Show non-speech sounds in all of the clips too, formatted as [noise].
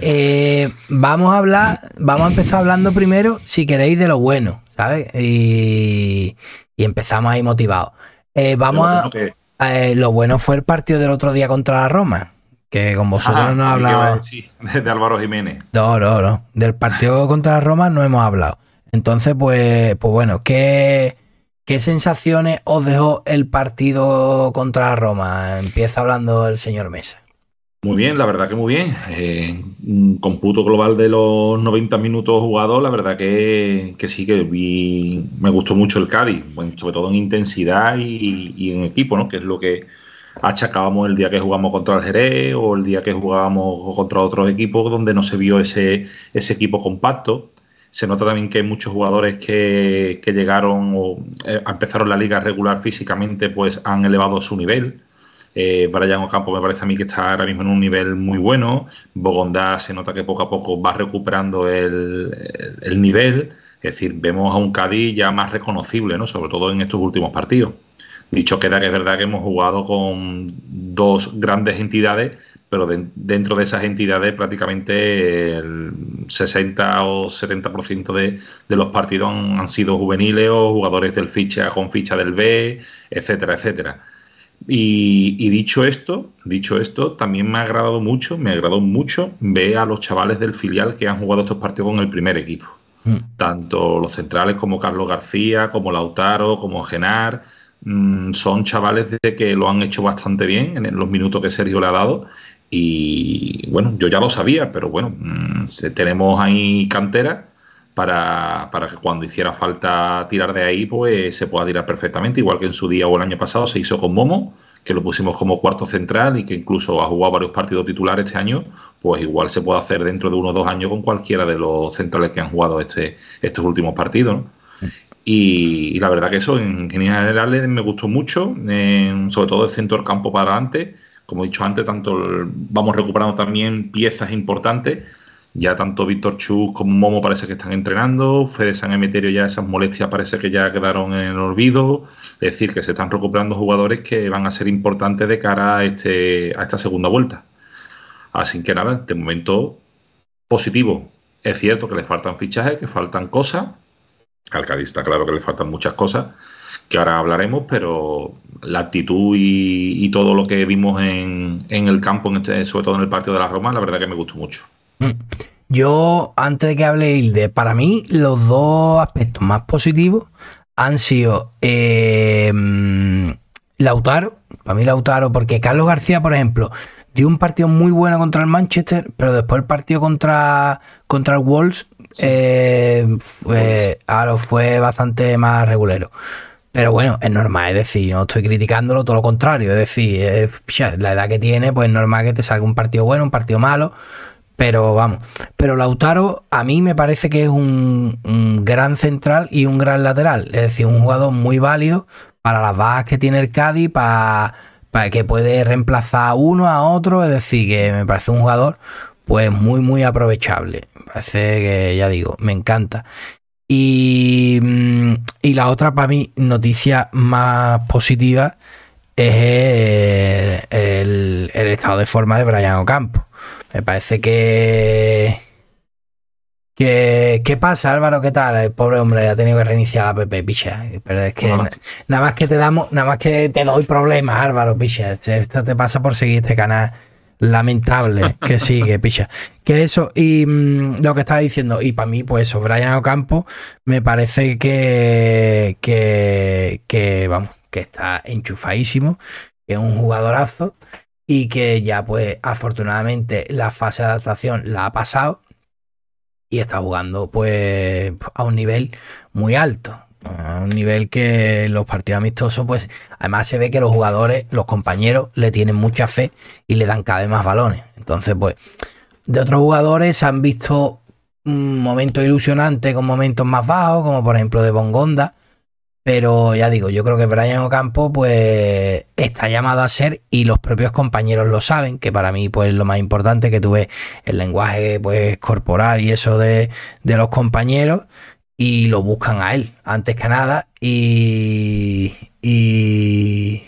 Eh, vamos a hablar, vamos a empezar hablando primero, si queréis, de lo bueno, ¿sabes? Y, y empezamos ahí motivados. Eh, vamos a. Eh, lo bueno fue el partido del otro día contra la Roma, que con vosotros no hablaba. [laughs] Sí, de Álvaro Jiménez. No, no, no. Del partido contra la Roma no hemos hablado. Entonces, pues, pues bueno, ¿qué, ¿Qué sensaciones os dejó el partido contra Roma? Empieza hablando el señor Mesa. Muy bien, la verdad que muy bien. Eh, un computo global de los 90 minutos jugados, la verdad que, sí que me gustó mucho el Cádiz, sobre todo en intensidad y, en equipo, ¿no? que es lo que achacábamos el día que jugamos contra el Jerez o el día que jugábamos contra otros equipos donde no se vio ese equipo compacto se nota también que muchos jugadores que, llegaron o eh, empezaron la liga regular físicamente, pues han elevado su nivel. Eh, Brian Ocampo me parece a mí que está ahora mismo en un nivel muy bueno. Bogondá se nota que poco a poco va recuperando el, nivel. Es decir, vemos a un Cádiz ya más reconocible, ¿no? Sobre todo en estos últimos partidos. Dicho queda que es verdad que hemos jugado con dos grandes entidades, pero dentro de esas entidades prácticamente el 60 o 70% de, de los partidos han, sido juveniles o jugadores del ficha con ficha del B, etcétera, etcétera. Y, dicho esto, dicho esto, también me ha agradado mucho, me agradó mucho ver a los chavales del filial que han jugado estos partidos con el primer equipo. Mm. Tanto los centrales como Carlos García, como Lautaro, como Genar, mm, son chavales de que lo han hecho bastante bien en los minutos que Sergio le ha dado y bueno, yo ya lo sabía, pero bueno, mm, tenemos ahí cantera para, para, que cuando hiciera falta tirar de ahí, pues se pueda tirar perfectamente, igual que en su día o el año pasado se hizo con Momo, que lo pusimos como cuarto central y que incluso ha jugado varios partidos titulares este año, pues igual se puede hacer dentro de uno o dos años con cualquiera de los centrales que han jugado este, estos últimos partidos. Mm. Y, la verdad que eso en general generales me gustó mucho, sobre todo el centro del campo para adelante como he dicho antes, tanto vamos recuperando también piezas importantes. Ya tanto Víctor Chus como Momo parece que están entrenando, Fede San Emeterio ya esas molestias parece que ya quedaron en el olvido, es decir, que se están recuperando jugadores que van a ser importantes de cara a, este, a esta segunda vuelta. Así que nada, de momento positivo. Es cierto que le faltan fichajes, que faltan cosas, Alcalista, claro que le faltan muchas cosas, que ahora hablaremos, pero la actitud y, todo lo que vimos en, el campo, en este, sobre todo en el partido de la Roma, la verdad que me gustó mucho. Mm. Yo, antes de que hable Hilde, para mí los dos aspectos más positivos han sido eh, mm, Lautaro, para mí Lautaro, porque Carlos García, por ejemplo, dio un partido muy bueno contra el Manchester, pero después el partido contra, contra el Wolves Sí. Eh, fue, fue bastante más regulero. Pero bueno, es normal, es decir, no estoy criticándolo, todo lo contrario. Es decir, la edad que tiene, pues es normal que te salga un partido bueno, un partido malo. Pero vamos, pero Lautaro a mí me parece que es un, gran central y un gran lateral. Es decir, un jugador muy válido para las bajas que tiene el Cádiz, para, que puede reemplazar a uno a otro. Es decir, que me parece un jugador pues muy, muy aprovechable parece que, ya digo, me encanta. Y, mm, y la otra, para mí, noticia más positiva es eh, el, estado de forma de Brian Ocampo. Me parece que... ¿Qué, ¿Qué, pasa, Álvaro? ¿Qué tal? El pobre hombre ha tenido que reiniciar la PP, picha. Pero es que pues nada más que te damos, nada más que te doy problemas, Álvaro, picha. Esto te pasa por seguir este canal lamentable [laughs] que sigue, picha. Que eso, y mm, lo que estaba diciendo, y para mí, pues eso, Brian Ocampo me parece que, que, que, vamos, que está enchufadísimo, que es un jugadorazo y que ya, pues, afortunadamente la fase de adaptación la ha pasado y está jugando, pues, a un nivel muy alto a un nivel que los partidos amistosos, pues además se ve que los jugadores, los compañeros, le tienen mucha fe y le dan cada vez más balones. Entonces, pues, de otros jugadores han visto mm, momentos ilusionantes con momentos más bajos, como por ejemplo de Bongonda. Pero ya digo, yo creo que Brian Ocampo, pues, está llamado a ser, y los propios compañeros lo saben, que para mí, pues, lo más importante que tuve el lenguaje, pues, corporal y eso de, de los compañeros y lo buscan a él, antes que nada. Y. Y.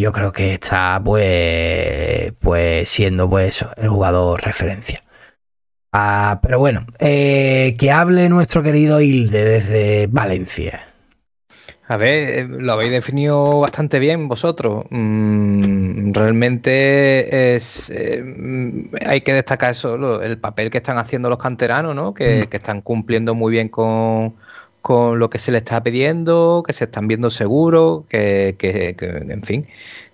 yo creo que está, pues. Pues siendo, pues, el jugador referencia. Ah, pero bueno, eh, que hable nuestro querido Hilde desde Valencia. A ver, eh, lo habéis definido bastante bien vosotros. Mm, realmente es, eh, hay que destacar eso, el papel que están haciendo los canteranos, ¿no? que, mm. están cumpliendo muy bien con, lo que se les está pidiendo, que se están viendo seguros, que, que, en fin,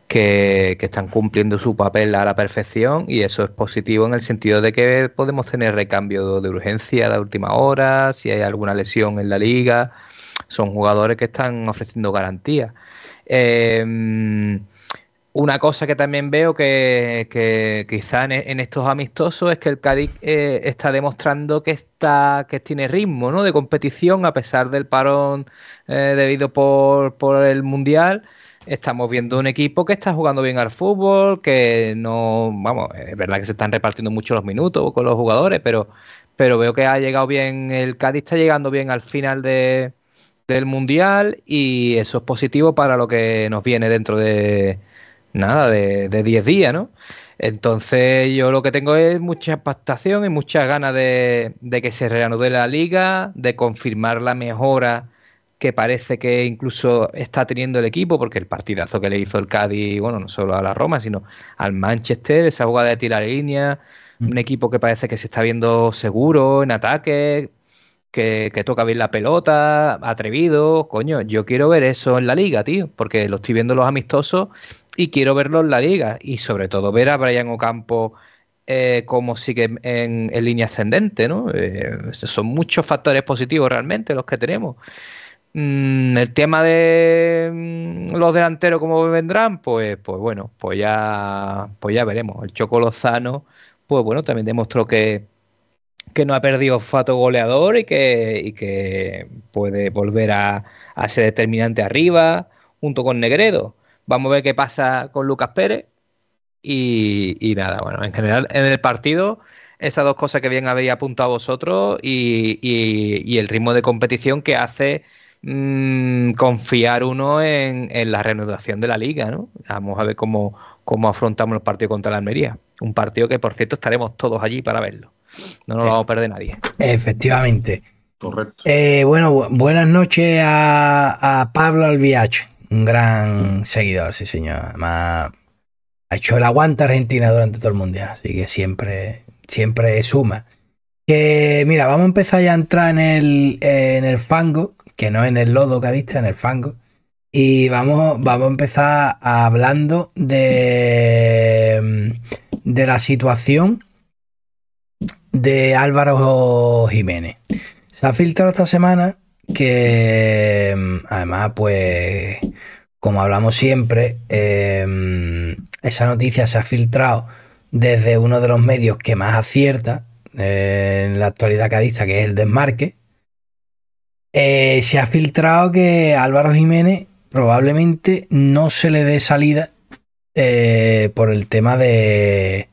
que, que, están cumpliendo su papel a la perfección y eso es positivo en el sentido de que podemos tener recambio de urgencia a la última hora, si hay alguna lesión en la liga son jugadores que están ofreciendo garantías. Eh, una cosa que también veo que, quizá en, estos amistosos es que el Cádiz eh, está demostrando que está que tiene ritmo ¿no? de competición a pesar del parón eh, debido por, el Mundial estamos viendo un equipo que está jugando bien al fútbol, que no, vamos, es verdad que se están repartiendo mucho los minutos con los jugadores, pero, pero veo que ha llegado bien, el Cádiz está llegando bien al final de, del Mundial y eso es positivo para lo que nos viene dentro de nada, de 10 días, ¿no? Entonces yo lo que tengo es mucha expectación y muchas ganas de, que se reanude la liga, de confirmar la mejora que parece que incluso está teniendo el equipo, porque el partidazo que le hizo el Cádiz, bueno, no solo a la Roma, sino al Manchester, esa jugada de tirar línea, un mm. equipo que parece que se está viendo seguro en ataque, que, toca bien la pelota, atrevido, coño, yo quiero ver eso en la liga, tío, porque lo estoy viendo los amistosos y quiero verlo en la liga y sobre todo ver a Brian Ocampo eh, como sigue en, en, línea ascendente, ¿no? Eh, son muchos factores positivos realmente los que tenemos. Mm, el tema de mm, los delanteros, cómo vendrán, pues, pues bueno, pues ya, pues ya veremos. El Choco Lozano, pues bueno, también demostró que, que no ha perdido fato goleador y que, que puede volver a, ser determinante arriba junto con Negredo. Vamos a ver qué pasa con Lucas Pérez. Y, nada, bueno, en general en el partido esas dos cosas que bien habéis apuntado vosotros y, el ritmo de competición que hace mm, confiar uno en, en, la reanudación de la liga, ¿no? Vamos a ver cómo, cómo afrontamos los partidos contra la Almería. Un partido que, por cierto, estaremos todos allí para verlo. No nos lo vamos a perder nadie. Efectivamente. Correcto. Eh, bueno, buenas noches a, Pablo Albiach, un gran seguidor, sí, señor. Además, ha hecho el aguanta Argentina durante todo el mundial, así que siempre, siempre suma. Que mira, vamos a empezar ya a entrar en el, en el fango, que no en el lodo que visto, en el fango. Y vamos, vamos a empezar hablando de, de la situación de Álvaro Jiménez. Se ha filtrado esta semana que, mm, además, pues, como hablamos siempre, eh, mm, esa noticia se ha filtrado desde uno de los medios que más acierta eh, en la actualidad cadista, que es el desmarque. Eh, se ha filtrado que Álvaro Jiménez probablemente no se le dé salida eh, por el tema de,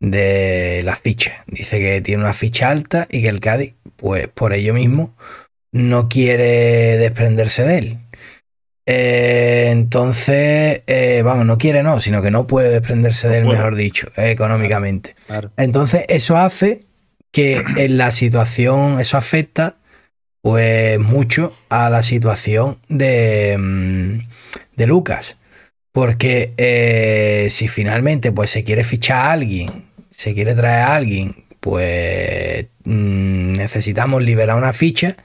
de las fichas. Dice que tiene una ficha alta y que el Cádiz, pues por ello mismo, no quiere desprenderse de él. Eh, entonces, eh, vamos, no quiere, no, sino que no puede desprenderse de él, mejor dicho, económicamente. Entonces, eso hace que en la situación, eso afecta pues mucho a la situación de, mm, Lucas. Porque eh, si finalmente pues se quiere fichar a alguien, se quiere traer a alguien, pues mm, necesitamos liberar una ficha.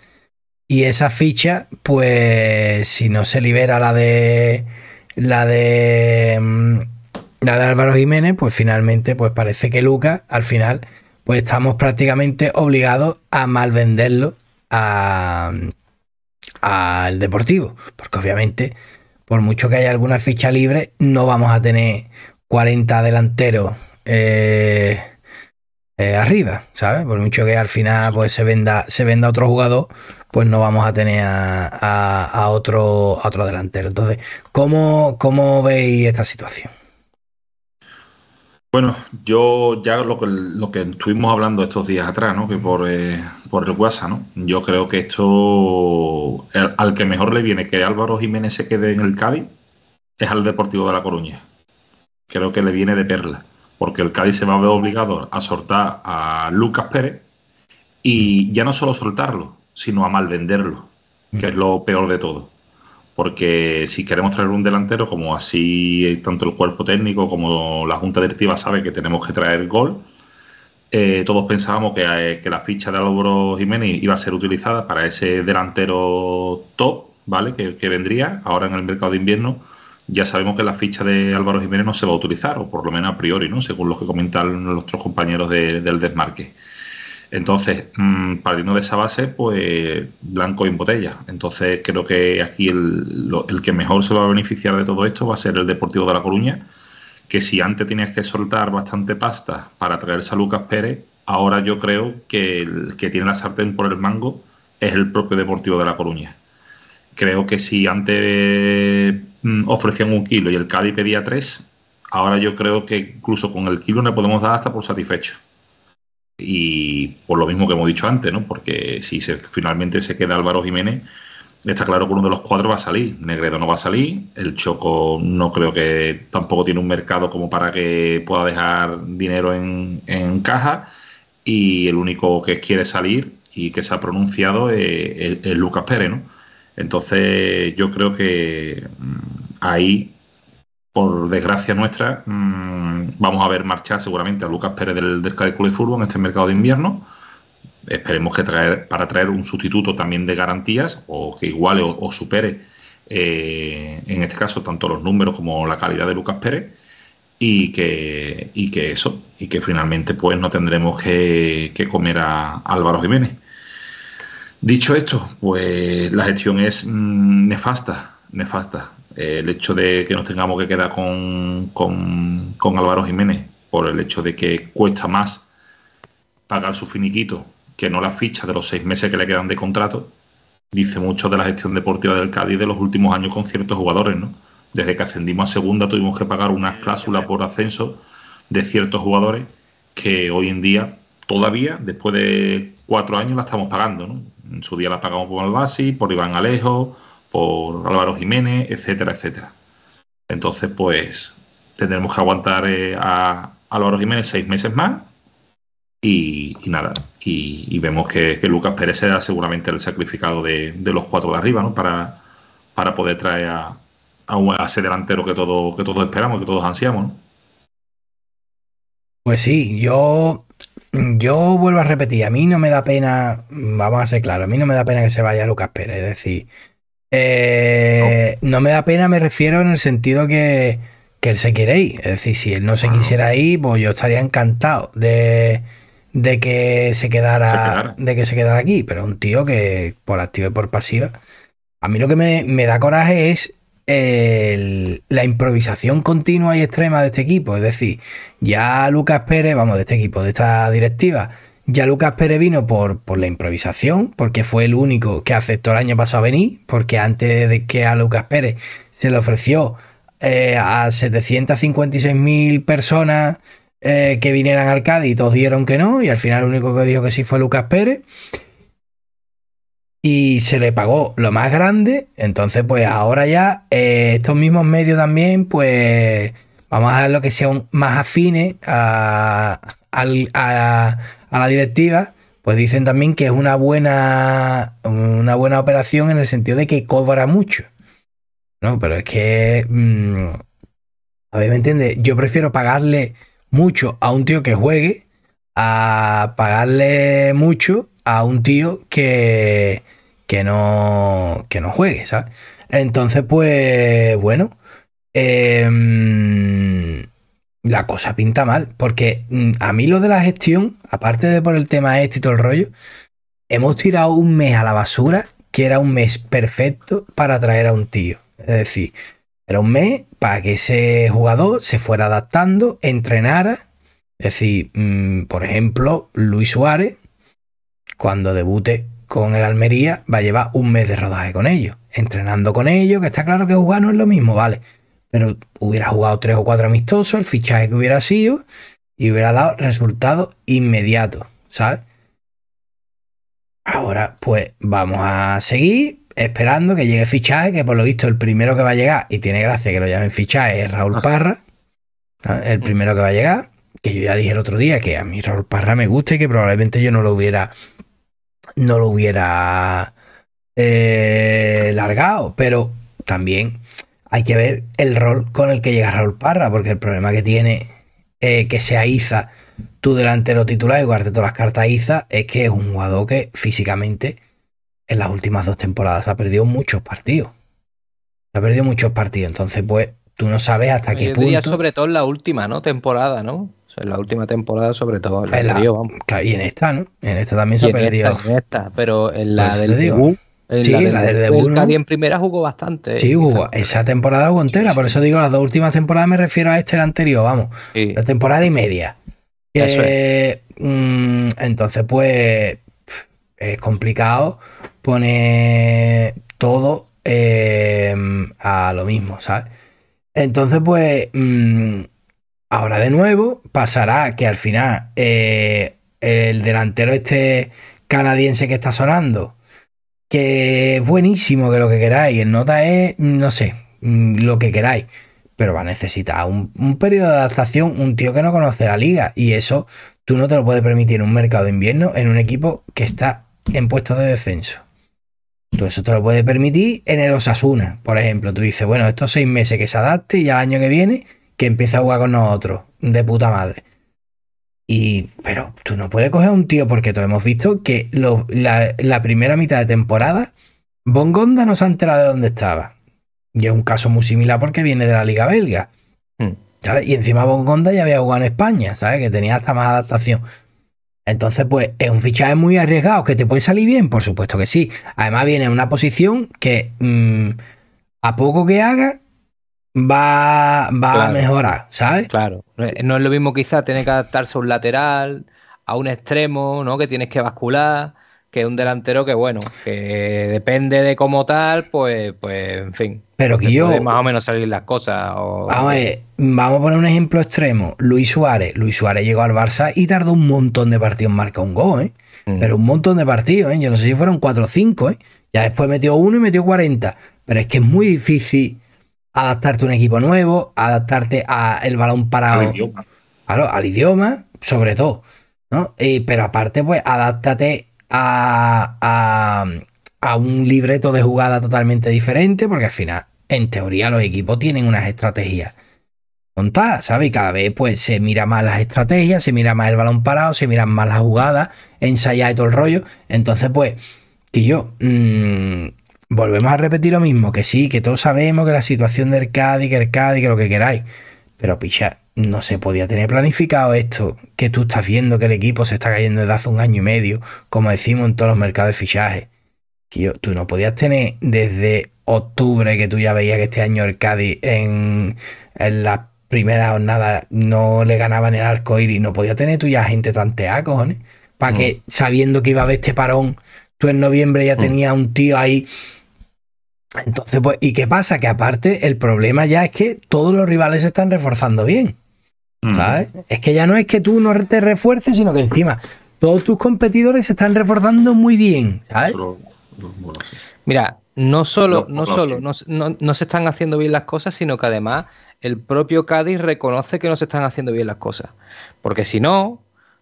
Y esa ficha, pues si no se libera la de la de mm, la de Álvaro Jiménez, pues finalmente pues parece que Lucas al final pues estamos prácticamente obligados a malvenderlo al Deportivo, porque obviamente, por mucho que haya alguna ficha libre, no vamos a tener 40 delanteros eh, eh, arriba, ¿sabes? Por mucho que al final pues, se, venda, se venda otro jugador, pues no vamos a tener a, otro, otro delantero. Entonces, ¿cómo, ¿cómo veis esta situación? Bueno, yo ya lo que, lo que estuvimos hablando estos días atrás, ¿no? Que por, eh, por el WhatsApp, ¿no? Yo creo que esto, al que mejor le viene que Álvaro Jiménez se quede en el Cádiz, es al Deportivo de La Coruña. Creo que le viene de perla, porque el Cádiz se va a ver obligado a soltar a Lucas Pérez y ya no solo soltarlo, sino a malvenderlo, que es lo peor de todo porque si queremos traer un delantero, como así tanto el cuerpo técnico como la junta directiva sabe que tenemos que traer gol, eh, todos pensábamos eh, que, la ficha de Álvaro Jiménez iba a ser utilizada para ese delantero top, ¿vale? Que, vendría ahora en el mercado de invierno. Ya sabemos que la ficha de Álvaro Jiménez no se va a utilizar, o por lo menos a priori, ¿no? Según lo que comentan nuestros compañeros del desmarque. Entonces, mm, partiendo de esa base, pues blanco en botella. Entonces, creo que aquí el, que mejor se va a beneficiar de todo esto va a ser el Deportivo de La Coruña, que si antes tenías que soltar bastante pasta para traerse a Lucas Pérez, ahora yo creo que el que tiene la sartén por el mango es el propio Deportivo de La Coruña. Creo que si antes mm, ofrecían un kilo y el Cádiz pedía tres, ahora yo creo que incluso con el kilo le podemos dar hasta por satisfecho y por lo mismo que hemos dicho antes, ¿no? Porque si finalmente se queda Álvaro Jiménez, está claro que uno de los cuatro va a salir. Negredo no va a salir, el Choco no creo que tampoco tiene un mercado como para que pueda dejar dinero en, caja y el único que quiere salir y que se ha pronunciado es, Lucas Pérez, ¿no? Entonces yo creo que mm, ahí por desgracia nuestra, mm, vamos a ver marchar seguramente a Lucas Pérez del, del Cádiz de Fútbol en este mercado de invierno. Esperemos que traer, para traer un sustituto también de garantías o que iguale o, supere, eh, en este caso, tanto los números como la calidad de Lucas Pérez. Y que, eso, y que finalmente pues no tendremos que, comer a Álvaro Jiménez. Dicho esto, pues la gestión es mm, nefasta, nefasta. Eh, el hecho de que nos tengamos que quedar con, con, Álvaro Jiménez por el hecho de que cuesta más pagar su finiquito que no la ficha de los seis meses que le quedan de contrato, dice mucho de la gestión deportiva del Cádiz de los últimos años con ciertos jugadores, ¿no? Desde que ascendimos a segunda tuvimos que pagar una cláusula por ascenso de ciertos jugadores que hoy en día todavía, después de cuatro años, la estamos pagando, En su día la pagamos por Albasi, por Iván Alejo, por Álvaro Jiménez, etcétera, etcétera. Entonces, pues tendremos que aguantar eh, a Álvaro Jiménez seis meses más y, nada. Y, vemos que, Lucas Pérez será seguramente el sacrificado de, los cuatro de arriba, ¿no? Para, para poder traer a, ese delantero que, todo, que todos esperamos, que todos ansiamos, ¿no? Pues sí, yo, yo vuelvo a repetir, a mí no me da pena, vamos a ser claros, a mí no me da pena que se vaya Lucas Pérez, es decir, eh, no. me da pena, me refiero en el sentido que, que él se quiere ir. Es decir, si él no se quisiera ir, pues yo estaría encantado de, que se quedara, de que se quedara aquí. Pero un tío que por activa y por pasiva. A mí lo que me, da coraje es la improvisación continua y extrema de este equipo. Es decir, ya Lucas Pérez, vamos, de este equipo, de esta directiva, ya Lucas Pérez vino por, la improvisación, porque fue el único que aceptó el año pasado venir, porque antes de que a Lucas Pérez se le ofreció eh, a 756.000 personas eh, que vinieran al Cádiz, todos dieron que no, y al final el único que dijo que sí fue Lucas Pérez. Y se le pagó lo más grande, entonces pues ahora ya eh, estos mismos medios también, pues vamos a ver lo que sea más afines a, a, a la directiva, pues dicen también que es una buena, una buena operación en el sentido de que cobra mucho. No, pero es que. Mm, a ver, ¿me entiendes? Yo prefiero pagarle mucho a un tío que juegue a pagarle mucho a un tío que, que, no, que no juegue, ¿sabes? Entonces, pues, bueno. Eh, mm, la cosa pinta mal, porque mm, a mí lo de la gestión, aparte de por el tema este y todo el rollo, hemos tirado un mes a la basura, que era un mes perfecto para traer a un tío. Es decir, era un mes para que ese jugador se fuera adaptando, entrenara. Es decir, mm, por ejemplo, Luis Suárez, cuando debute con el Almería, va a llevar un mes de rodaje con ellos, entrenando con ellos, que está claro que jugar no es lo mismo, ¿vale? pero hubiera jugado tres o cuatro amistosos, el fichaje que hubiera sido y hubiera dado resultado inmediato. ¿sabes? Ahora, pues vamos a seguir esperando que llegue fichaje, que por lo visto el primero que va a llegar, y tiene gracia que lo llamen fichaje, es Raúl Parra, el mm. primero que va a llegar, que yo ya dije el otro día que a mí Raúl Parra me gusta y que probablemente yo no lo hubiera, no lo hubiera eh, largado, pero también hay que ver el rol con el que llega Raúl Parra, porque el problema que tiene eh, que sea Iza tu delantero titular y guardarte todas las cartas Iza es que es un jugador que físicamente en las últimas dos temporadas ha perdido muchos partidos. Ha perdido muchos partidos, entonces pues tú no sabes hasta qué punto. sobre todo en la última ¿no? temporada, ¿no? en la última temporada sobre todo. en Y en esta, ¿no? En esta también se ha perdido. en esta, pero en la del sí, en primera jugó bastante. ¿eh? Sí, jugó esa temporada jugó entera. Por eso digo, las dos últimas temporadas me refiero a este, el anterior, vamos. La temporada y media. Mm, entonces, pues es complicado poner todo em, a lo mismo, ¿sabes? Entonces, pues mm, ahora de nuevo pasará que al final eh, el delantero este canadiense que está sonando que es buenísimo, que lo que queráis, en nota es, no sé, mm, lo que queráis, pero va a necesitar un, periodo de adaptación, un tío que no conoce la liga, y eso tú no te lo puedes permitir en un mercado de invierno en un equipo que está en puestos de descenso. Tú eso te lo puedes permitir en el Osasuna, por ejemplo. Tú dices, bueno, estos seis meses que se adapte y al año que viene que empiece a jugar con nosotros, de puta madre pero tú no puedes coger un tío porque todos hemos visto que la, primera mitad de temporada, Bongonda no se ha enterado de dónde estaba. Y es un caso muy similar porque viene de la Liga Belga. Hmm. Y encima Bongonda ya había jugado en España, ¿sabes? Que tenía hasta más adaptación. Entonces, pues es un fichaje muy arriesgado, que te puede salir bien, por supuesto que sí. Además, viene una posición que mm, a poco que haga, va, va a mejorar, ¿sabes? Claro, no es lo mismo quizás tener que adaptarse a un lateral, a un extremo, ¿no? Que tienes que bascular, que un delantero que, bueno, que depende de cómo tal, pues, pues en fin. Pero que pues yo... Más o menos salir las cosas. Vamos, a vamos poner un ejemplo extremo. Luis Suárez. Luis Suárez llegó al Barça y tardó un montón de partidos en marcar un gol, ¿eh? Mm. Pero un montón de partidos, ¿eh? Yo no sé si fueron 4 o 5, ¿eh? Ya después metió uno y metió 40. Pero es que es muy difícil adaptarte a un equipo nuevo, adaptarte al balón parado. Al idioma. al idioma, sobre todo. ¿no? pero aparte, pues, adáptate a, a, un libreto de jugada totalmente diferente, porque al final, en teoría, los equipos tienen unas estrategias contadas, ¿sabes? cada vez, pues, se mira más las estrategias, se mira más el balón parado, se miran más las jugadas, ensayar y todo el rollo. Entonces, pues, que yo. Mm, volvemos a repetir lo mismo, que sí, que todos sabemos que la situación del Cádiz, que el Cádiz, que lo que queráis. Pero picha, no se podía tener planificado esto, que tú estás viendo que el equipo se está cayendo desde hace un año y medio, como decimos en todos los mercados de fichajes. Que tú no podías tener desde octubre que tú ya veías que este año el Cádiz en, en la primera jornada no le ganaban el arco iris, no podías tener tú ya gente tantea, cojones. Para que mm. sabiendo que iba a haber este parón, tú en noviembre ya tenía mm. tenías un tío ahí entonces, pues, ¿y qué pasa? Que aparte el problema ya es que todos los rivales se están reforzando bien. ¿Sabes? Es que ya no es que tú no te refuerces, sino que encima todos tus competidores se están reforzando muy bien, ¿sabes? Mira, no solo, no, solo no, se están haciendo bien las cosas, sino que además el propio Cádiz reconoce que no se están haciendo bien las cosas. Porque si no,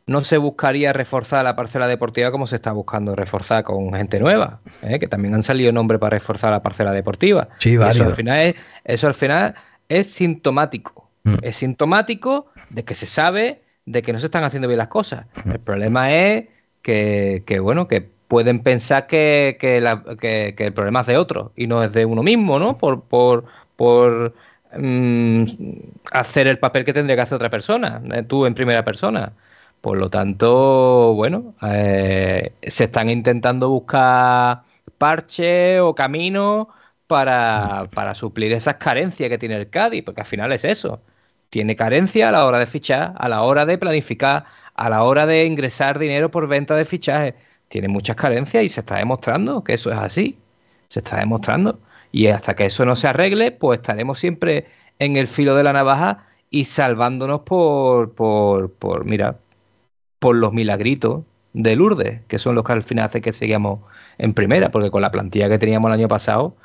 no se buscaría reforzar la parcela deportiva como se está buscando reforzar con gente nueva, ¿eh? que también han salido nombres para reforzar la parcela deportiva. Sí, eso al final es, eso al final es sintomático. Mm. Es sintomático de que se sabe de que no se están haciendo bien las cosas. Mm. El problema es que, bueno, que pueden pensar que, el problema es de otro y no es de uno mismo, ¿no? Por, por, mm, hacer el papel que tendría que hacer otra persona, eh, tú en primera persona. Por lo tanto, bueno, eh, se están intentando buscar parches o caminos para, suplir esas carencias que tiene el Cádiz, porque al final es eso. Tiene carencia a la hora de fichar, a la hora de planificar, a la hora de ingresar dinero por venta de fichajes. Tiene muchas carencias y se está demostrando que eso es así. Se está demostrando. Y hasta que eso no se arregle, pues estaremos siempre en el filo de la navaja y salvándonos por, por, por mira, por los milagritos de Lourdes, que son los que al final hace que sigamos en primera, porque con la plantilla que teníamos el año pasado,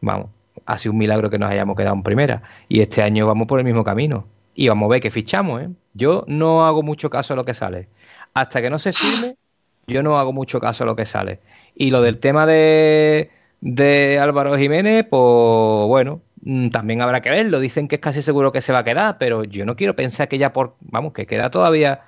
vamos, ha sido un milagro que nos hayamos quedado en primera. Y este año vamos por el mismo camino. Y vamos a ver que fichamos, ¿eh? Yo no hago mucho caso a lo que sale. Hasta que no se firme, yo no hago mucho caso a lo que sale. Y lo del tema de, de Álvaro Jiménez, pues bueno, mm, también habrá que verlo. Dicen que es casi seguro que se va a quedar, pero yo no quiero pensar que ya por, vamos, que queda todavía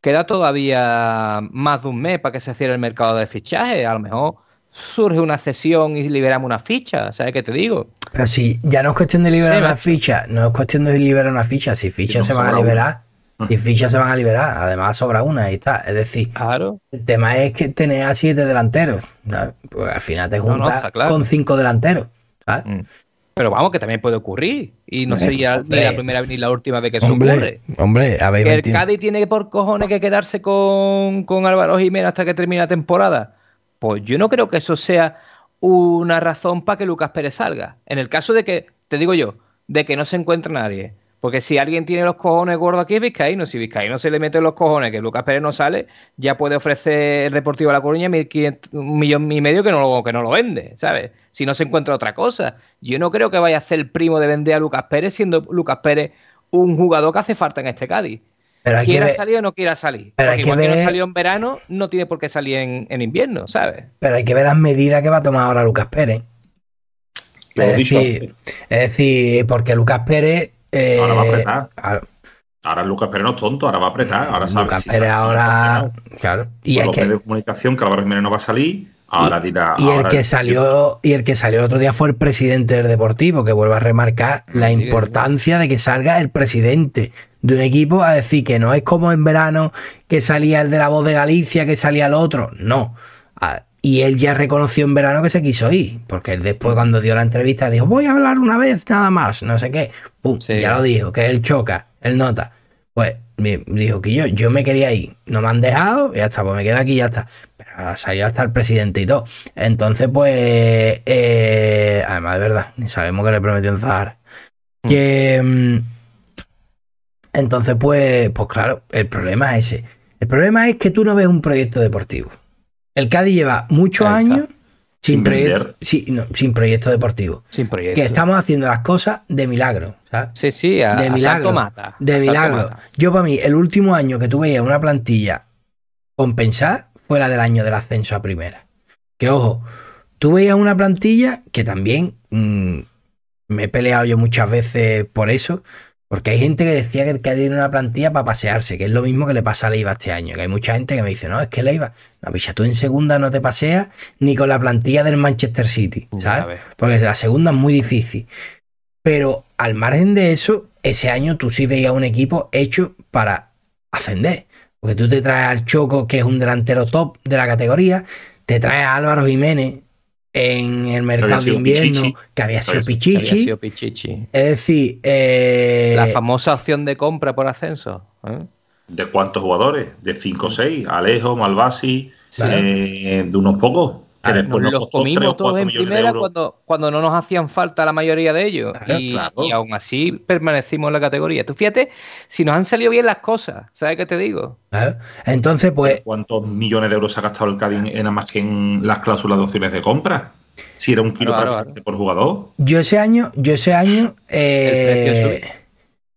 Queda todavía más de un mes para que se cierre el mercado de fichajes. A lo mejor surge una cesión y liberamos una ficha, ¿sabes qué te digo? Pero si ya no es cuestión de liberar una ficha, no es cuestión de liberar una ficha, si fichas se van a liberar, y fichas se van a liberar, además sobra una y está, es decir, claro. el tema es que tenés a siete delanteros, pues al final te juntas con cinco delanteros, mm. Pero vamos, que también puede ocurrir. Y no eh, sería ni la primera ni la última vez que eso hombre, ocurre. Hombre, a ver, que el Cádiz tiene por cojones que quedarse con, con Álvaro Jiménez hasta que termine la temporada. Pues yo no creo que eso sea una razón para que Lucas Pérez salga. En el caso de que, te digo yo, de que no se encuentre nadie, porque si alguien tiene los cojones gordos aquí es Vizcaíno. Si Vizcaíno se le mete los cojones que Lucas Pérez no sale, ya puede ofrecer el Deportivo de La Coruña un millón y medio que no, lo, que no lo vende, ¿sabes? Si no se encuentra otra cosa. Yo no creo que vaya a ser el primo de vender a Lucas Pérez, siendo Lucas Pérez un jugador que hace falta en este Cádiz. Pero quiera salir o no quiera salir. Pero no salió en verano, no tiene por qué salir en, invierno, ¿sabes? Pero hay que ver las medidas que va a tomar ahora Lucas Pérez. Es decir, es decir, porque Lucas Pérez ahora va a eh, apretar. Ahora, Lucas Pérez no es tonto, ahora va a apretar. Ahora sabe, si ahora. claro. Y que... de comunicación, no va a salir. Ahora y, el, que salió, y el que salió otro día fue el presidente del Deportivo, que vuelve a remarcar ah, la importancia de que salga el presidente de un equipo a decir que no es como en verano que salía el de la voz de Galicia, que salía el otro. No. Y él ya reconoció en verano que se quiso ir, porque él después cuando dio la entrevista dijo, voy a hablar una vez nada más, no sé qué. ya lo dijo, que él choca, él nota. Pues me dijo que yo, yo me quería ir, no me han dejado, ya está, pues me quedo aquí, ya está. Pero salió hasta el presidente y todo. Entonces, pues, eh, además de verdad, ni sabemos que le prometió en mm. mm, Entonces, pues, pues claro, el problema es ese. El problema es que tú no ves un proyecto deportivo. El Cádiz lleva muchos años sin, sin proyecto, deportivo. Que estamos haciendo las cosas de milagro. Sí, sí, a, de milagro. de milagro. Yo, para mí, el último año que tuve veías una plantilla compensada fue la del año del ascenso a primera. Que ojo, tú veías una plantilla que también mm, me he peleado yo muchas veces por eso, porque hay gente que decía que el Cádiz una plantilla para pasearse, que es lo mismo que le pasa a Leiva este año. Que hay mucha gente que me dice, no, es que Leiva, no, picha, tú en segunda no te paseas ni con la plantilla del Manchester City, ¿sabes? Porque la segunda es muy difícil. Pero al margen de eso, ese año tú sí veías un equipo hecho para ascender. Porque tú te traes al Choco, que es un delantero top de la categoría, te traes a Álvaro Jiménez, en el mercado de invierno, que había sido, pichichi. Es decir, eh, la famosa opción de compra por ascenso. ¿eh? ¿De cuántos jugadores? ¿De 5 o 6? Alejo, Malvasi, eh, de unos pocos. Ah, nos los comimos todos en primera Cuando, no nos hacían falta la mayoría de ellos. y, aún así permanecimos en la categoría. Tú fíjate, si nos han salido bien las cosas, ¿sabes qué te digo? Entonces, pues. ¿Cuántos millones de euros ha gastado el Cádiz en, más que en las cláusulas de opciones de compra? Si era un kilo por jugador. Yo ese año, yo ese año.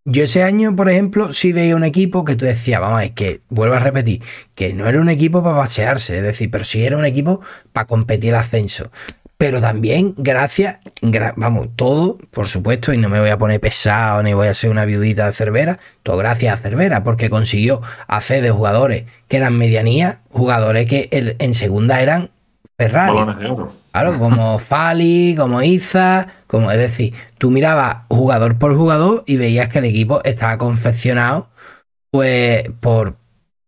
Yo ese año, por ejemplo, sí veía un equipo que tú decías, vamos, es que, vuelvo a repetir, que no era un equipo para pasearse, es decir, pero sí era un equipo para competir el ascenso. Pero también, gracias, vamos, todo, por supuesto, y no me voy a poner pesado ni voy a ser una viudita de Cervera, todo gracias a Cervera, porque consiguió hacer de jugadores que eran medianía, jugadores que en segunda eran Ferrari como Fali, como Iza, como es decir, tú mirabas jugador por jugador y veías que el equipo estaba confeccionado pues por,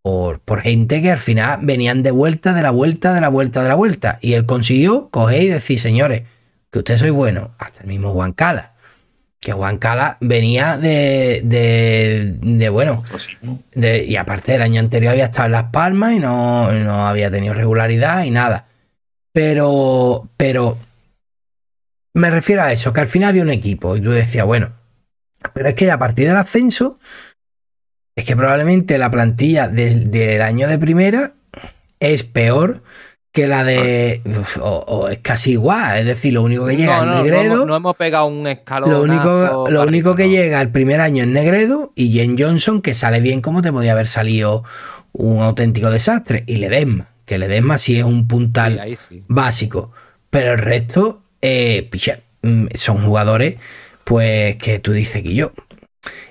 por, gente que al final venían de vuelta, de la vuelta, de la vuelta, de la vuelta. Y él consiguió coger y decir, señores, que usted soy bueno, hasta el mismo Juan Cala. Que Juan Cala venía de, de, bueno, y aparte del año anterior había estado en Las Palmas y no, no había tenido regularidad y nada pero, pero, me refiero a eso, que al final había un equipo y tú decías, bueno, pero es que a partir del ascenso, es que probablemente la plantilla del, año de primera es peor que la de. O, es casi igual, es decir, lo único que llega no, es Negredo. No hemos, pegado un escalón. Lo único, lo único que llega el primer año es Negredo y Jen Johnson, que sale bien como te podía haber salido un auténtico desastre, y le Ledesma que le más sí es un puntal básico, pero el resto eh, mm, son jugadores pues que tú dices que yo.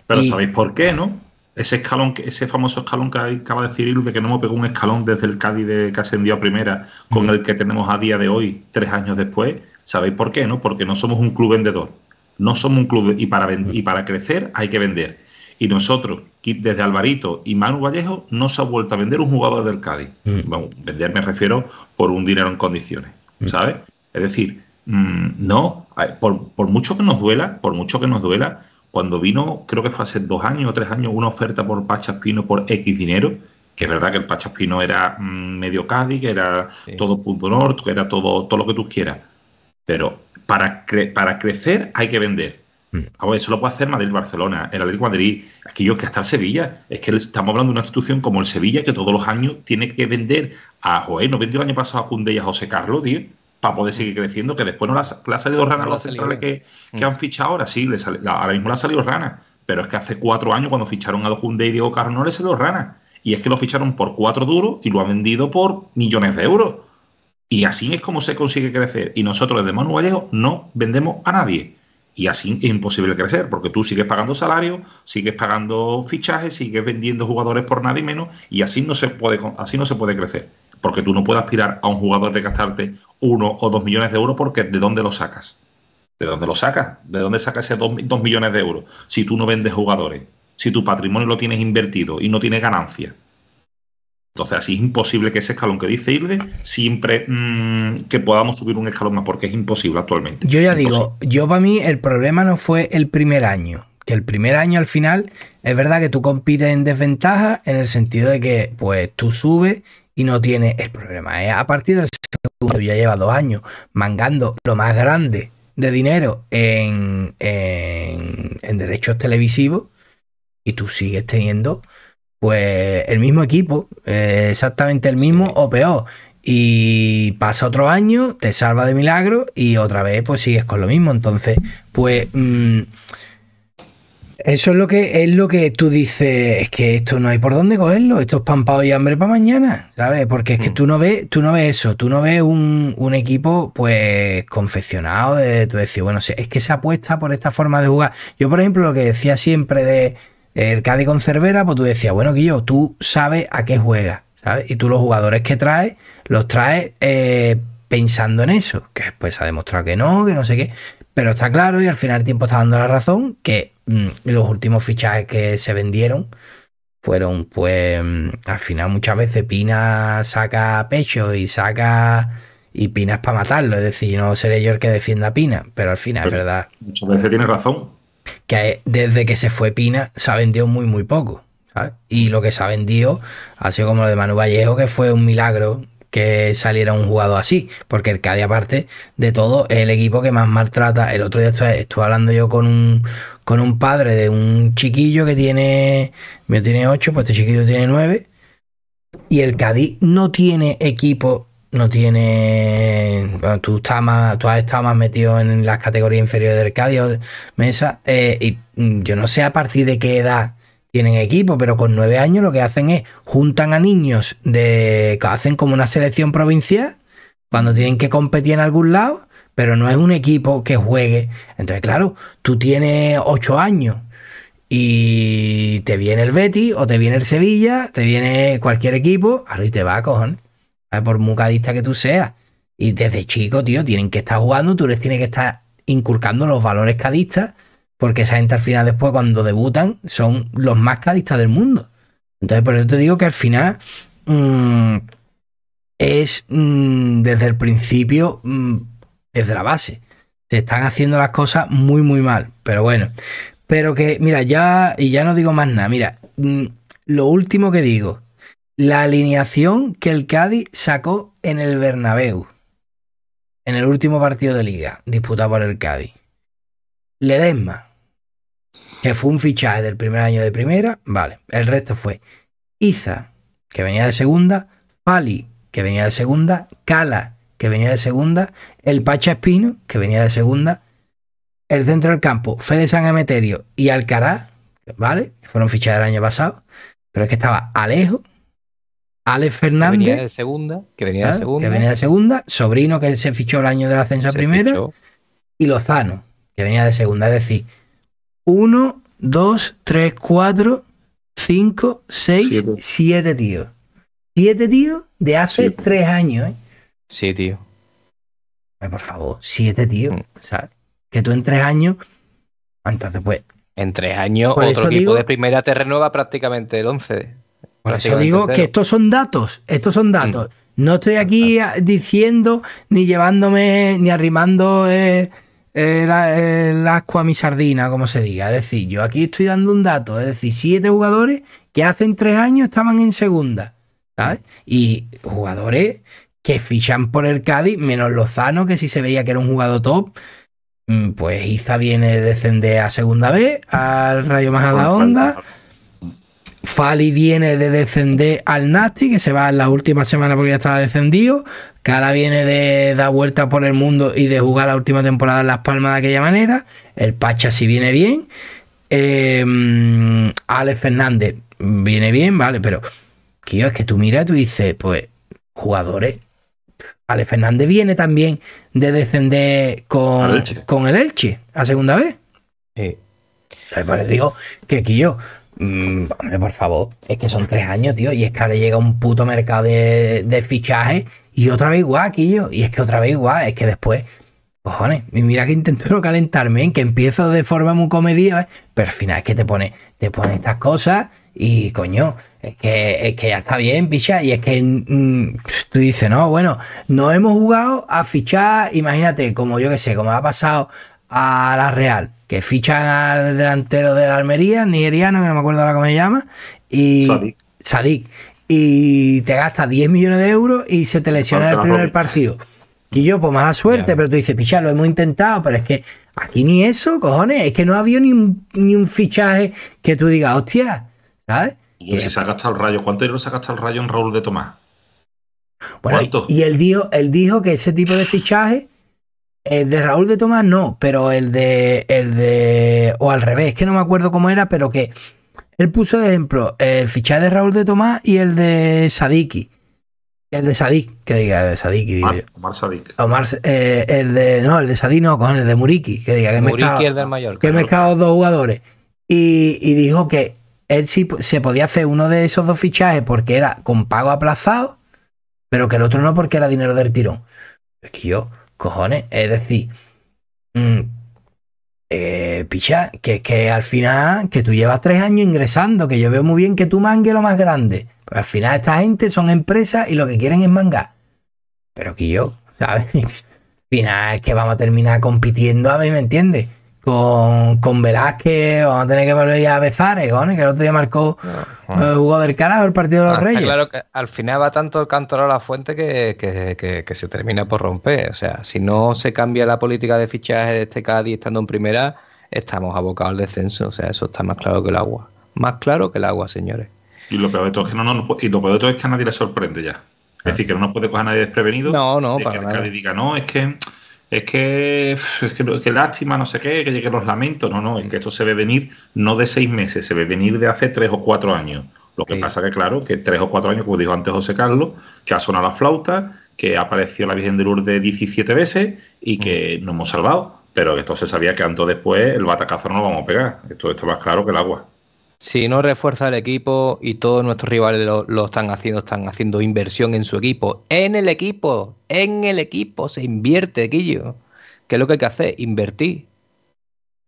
Pero sabéis por qué, ¿no? Ese escalón, ese famoso escalón que acaba de decir Ilu, de que no me pegó un escalón desde el Cádiz de, que ascendió a primera con mm. el que tenemos a día de hoy, tres años después, ¿sabéis por qué? ¿No? Porque no somos un club vendedor. No somos un club y para, mm. y para crecer hay que vender. Y nosotros, desde Alvarito y Manu Vallejo, no se ha vuelto a vender un jugador del Cádiz. Bueno, mm. vender me refiero por un dinero en condiciones, mm. ¿sabes? Es decir, mm, no, por, por, mucho que nos duela, por mucho que nos duela, cuando vino, creo que fue hace dos años o tres años, una oferta por Pachas Pino por X dinero, que es verdad que el Pachaspino era medio Cádiz, que era todo punto norte, que era todo, todo lo que tú quieras. Pero para, para crecer hay que vender Mm. eso lo puede hacer Madrid-Barcelona, el Atlético-Madrid, es que hasta el Sevilla. Es que estamos hablando de una institución como el Sevilla que todos los años tiene que vender a Joé, no vendió el año pasado a Cundé y a José Carlos, para poder seguir creciendo, que después no le ha salido pues rana a los centrales que, han fichado ahora, sí, sale, ahora mismo le ha salido rana, pero es que hace cuatro años cuando ficharon a Cundé y Diego Carlos no le salió rana, y es que lo ficharon por cuatro duros y lo han vendido por millones de euros. Y así es como se consigue crecer, y nosotros desde Manu Vallejo no vendemos a nadie y así es imposible crecer, porque tú sigues pagando salario, sigues pagando fichajes, sigues vendiendo jugadores por nada y menos, y así no se puede, así no se puede crecer. Porque tú no puedes aspirar a un jugador de gastarte uno o dos millones de euros, porque ¿de dónde lo sacas? ¿De dónde lo sacas? ¿De dónde sacas esos dos millones de euros? Si tú no vendes jugadores, si tu patrimonio lo tienes invertido y no tienes ganancias. Entonces, así es imposible que ese escalón que dice Irde, siempre mm, que podamos subir un escalón más, porque es imposible actualmente. Yo ya digo, yo para mí el problema no fue el primer año, que el primer año al final es verdad que tú compites en desventaja en el sentido de que pues tú subes y no tienes el problema. A partir del segundo, ya lleva dos años mangando lo más grande de dinero en, en derechos televisivos y tú sigues teniendo pues el mismo equipo, eh, exactamente el mismo o peor. Y pasa otro año, te salva de milagro y otra vez pues sigues con lo mismo. Entonces, pues... Mm, eso es lo que es lo que tú dices, es que esto no hay por dónde cogerlo, esto es pampado y hambre para mañana, ¿sabes? Porque es que mm. tú no ves, tú no ves eso, tú no ves un, equipo pues confeccionado de tú decir, bueno, es que se apuesta por esta forma de jugar. Yo, por ejemplo, lo que decía siempre de, el Cádiz con Cervera, pues tú decías, bueno, yo tú sabes a qué juegas, ¿sabes? Y tú los jugadores que traes, los traes eh, pensando en eso, que después pues ha demostrado que no, que no sé qué. Pero está claro, y al final el tiempo está dando la razón, que mm, los últimos fichajes que se vendieron fueron, pues, mm, al final muchas veces Pina saca pecho y saca y Pina es para matarlo, es decir, no seré yo el que defienda Pina, pero al final es verdad. Muchas veces tiene razón que desde que se fue Pina se ha vendido muy, muy poco. Y lo que se ha vendido ha sido como lo de Manu Vallejo, que fue un milagro que saliera un jugador así, porque el Cádiz aparte de todo es el equipo que más maltrata. El otro día estuve, hablando yo con un, con un padre de un chiquillo que tiene, mío tiene 8, pues este chiquillo tiene 9, y el Cádiz no tiene equipo no tiene. Bueno, tú, estás has estado más metido en las categorías inferiores del Cadio Mesa. Eh, y yo no sé a partir de qué edad tienen equipo, pero con nueve años lo que hacen es juntan a niños de. hacen como una selección provincial cuando tienen que competir en algún lado, pero no es un equipo que juegue. Entonces, claro, tú tienes ocho años y te viene el Betty o te viene el Sevilla, te viene cualquier equipo, ahora te va a Ah, por muy cadista que tú seas. Y desde chico, tío, tienen que estar jugando, tú les tienes que estar inculcando los valores cadistas, porque esa gente al final después cuando debutan son los más cadistas del mundo. Entonces, por eso te digo que al final mm, es mm, desde el principio, es mm, desde la base. Se están haciendo las cosas muy, muy mal, pero bueno. Pero que, mira, ya, y ya no digo más nada, mira, lo último que digo, la alineación que el Cádiz sacó en el Bernabéu, en el último partido de liga disputado por el Cádiz. Ledesma, que fue un fichaje del primer año de primera, vale, el resto fue Iza, que venía de segunda, Pali, que venía de segunda, Cala, que venía de segunda, el Pacha Espino, que venía de segunda, el centro del campo, Fede San Emeterio y Alcaraz, ¿vale? Que fueron fichajes el año pasado, pero es que estaba Alejo, Alex Fernández. Que venía de ¿eh? segunda. Que venía, de segunda. Sobrino que se fichó el año del ascenso a primera. Y Lozano, que venía de segunda. Es decir, uno, dos Tres, cuatro Cinco, seis, siete tíos. Siete tíos de hace tres años. ¿eh? Sí, tío. por favor, siete tíos. Mm. o sea Que tú en tres años. Entonces, pues. En tres años, otro equipo de primera te renueva prácticamente el 11. Por eso digo que estos son datos, estos son datos. Mm. No estoy aquí diciendo ni llevándome ni arrimando eh, eh, eh, el, asco a mi sardina, como se diga. Es decir, yo aquí estoy dando un dato, es decir, siete jugadores que hace tres años estaban en segunda, ¿sabes? Mm. Y jugadores que fichan por el Cádiz, menos Lozano, que si se veía que era un jugador top, mm, pues Iza viene de descender a segunda B, al Rayo la Onda Fali viene de descender al Nati que se va en la última semana porque ya estaba descendido. Cara viene de dar vueltas por el mundo y de jugar la última temporada en Las Palmas de aquella manera. El Pacha sí viene bien. Em, Ale Fernández viene bien, ¿vale? Pero, tío, es que tú miras, tú dices, pues, jugadores. Ale Fernández viene también de descender con, el Elche. a segunda vez. Sí. Pues, digo que, Mm, por favor, es que son tres años, tío. Y es que ahora llega un puto mercado de, fichaje y otra vez igual, yo Y es que otra vez igual, es que después, cojones, mira que intento no calentarme, ¿eh? que empiezo de forma muy comedida, ¿eh? pero al final es que te pone, te pone estas cosas y coño, es que, es que ya está bien, picha. Y es que mm, tú dices, no, bueno, no hemos jugado a fichar, imagínate, como yo que sé, como ha pasado a la Real, que fichan al delantero de la Almería, nigeriano, que no me acuerdo ahora cómo se llama, y Sadik. y te gasta 10 millones de euros y se te lesiona el primer partido. Y yo, pues mala suerte, pero tú dices, pichar, lo hemos intentado, pero es que aquí ni eso, cojones, es que no ha habido ni un, fichaje que tú digas, hostia, ¿sabes? Y si se ha el rayo, ¿cuánto dinero se ha gastado el rayo en Raúl de Tomás? Bueno, ¿Cuánto? y él dijo, él dijo que ese tipo de fichaje el eh, de Raúl de Tomás no, pero el de. El de. O al revés, que no me acuerdo cómo era, pero que. Él puso de ejemplo el fichaje de Raúl de Tomás y el de Sadiki. El de Sadik, que diga, de Sadiki, ah, Omar, Omar Sadik. Eh, Omar, el de. No, el de Sadik no, con el de Muriki, que diga que Muriki del Que dos jugadores. Y, y dijo que él sí se podía hacer uno de esos dos fichajes porque era con pago aplazado, pero que el otro no porque era dinero del tirón. Es que yo cojones. Es decir, mm, eh, picha, que, que al final, que tú llevas tres años ingresando, que yo veo muy bien que tú mangue lo más grande. Pero al final esta gente son empresas y lo que quieren es mangar. Pero que yo, ¿sabes? [laughs] al final es que vamos a terminar compitiendo, a mí, ¿me entiendes? con, con Velázquez, vamos a tener que volver a Bezares, eh, que el otro día marcó eh, Hugo del Carajo el partido de los ah, Reyes. Claro que al final va tanto el cantor a la fuente que, se termina por romper. O sea, si no se cambia la política de fichaje de este Cádiz estando en primera, estamos abocados al descenso. O sea, eso está más claro que el agua. Más claro que el agua, señores. Y lo peor de todo es que, no, que a nadie le sorprende ya. Es decir, que no nos puede coger a nadie desprevenido. No, no, para que el Cádiz diga, no, es que es que, que, lástima, no sé qué, que lleguen los lamentos. No, no, es que esto se ve venir no de seis meses, se ve venir de hace tres o cuatro años. Lo que pasa que, claro, que tres o cuatro años, como dijo antes José Carlos, que ha sonado la flauta, que ha aparecido la Virgen de Lourdes 17 veces y que mm. nos hemos salvado. Pero esto se sabía que antes o después el batacazo no lo vamos a pegar. Esto está más claro que el agua si no refuerza el equipo y todos nuestros rivales lo, están haciendo, están haciendo inversión en su equipo, en el equipo, en el equipo se invierte, Quillo ¿Qué es lo que hay que hacer? Invertir.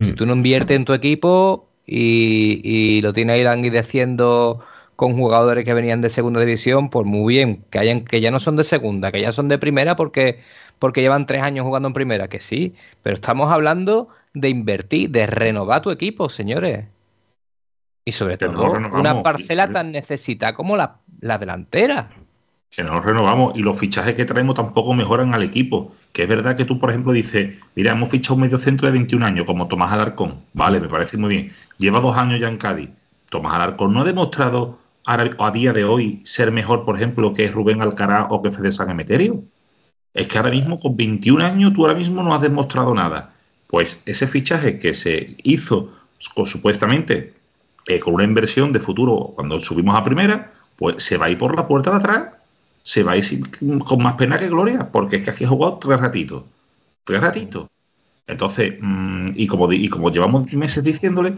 Si mm. tú no inviertes en tu equipo y, lo tienes ahí languideciendo con jugadores que venían de segunda división, pues muy bien, que hayan, que ya no son de segunda, que ya son de primera porque, porque llevan tres años jugando en primera, que sí, pero estamos hablando de invertir, de renovar tu equipo, señores. Y sobre todo, una parcela tan necesita como la, delantera. Que no nos renovamos y los fichajes que traemos tampoco mejoran al equipo. Que es verdad que tú, por ejemplo, dices, mira, hemos fichado un medio centro de 21 años, como Tomás Alarcón. Vale, me parece muy bien. Lleva dos años ya en Cádiz. Tomás Alarcón no ha demostrado a día de hoy ser mejor, por ejemplo, que Rubén Alcaraz o que Fede San Emeterio. Es que ahora mismo, con 21 años, tú ahora mismo no has demostrado nada. Pues ese fichaje que se hizo supuestamente eh, con una inversión de futuro, cuando subimos a primera, pues se va a ir por la puerta de atrás, se va a ir con más pena que gloria, porque es que aquí he jugado tres ratitos. Tres ratitos. Entonces, mm, y, como, como llevamos meses diciéndole,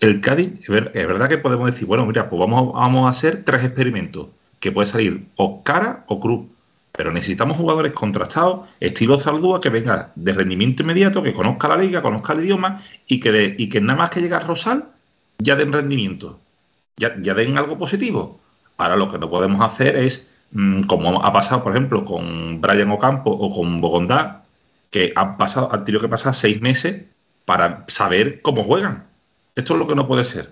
el Cádiz, es, verdad que podemos decir, bueno, mira, pues vamos, vamos a hacer tres experimentos, que puede salir o cara o cruz pero necesitamos jugadores contrastados, estilo Zaldúa, que venga de rendimiento inmediato, que conozca la liga, conozca el idioma y que, y que nada más que llegue a Rosal ya den rendimiento, ya, den algo positivo. Ahora lo que no podemos hacer es, mm, como ha pasado, por ejemplo, con Brian Ocampo o con Bogondá, que han, pasado, han tenido que pasar seis meses para saber cómo juegan. Esto es lo que no puede ser.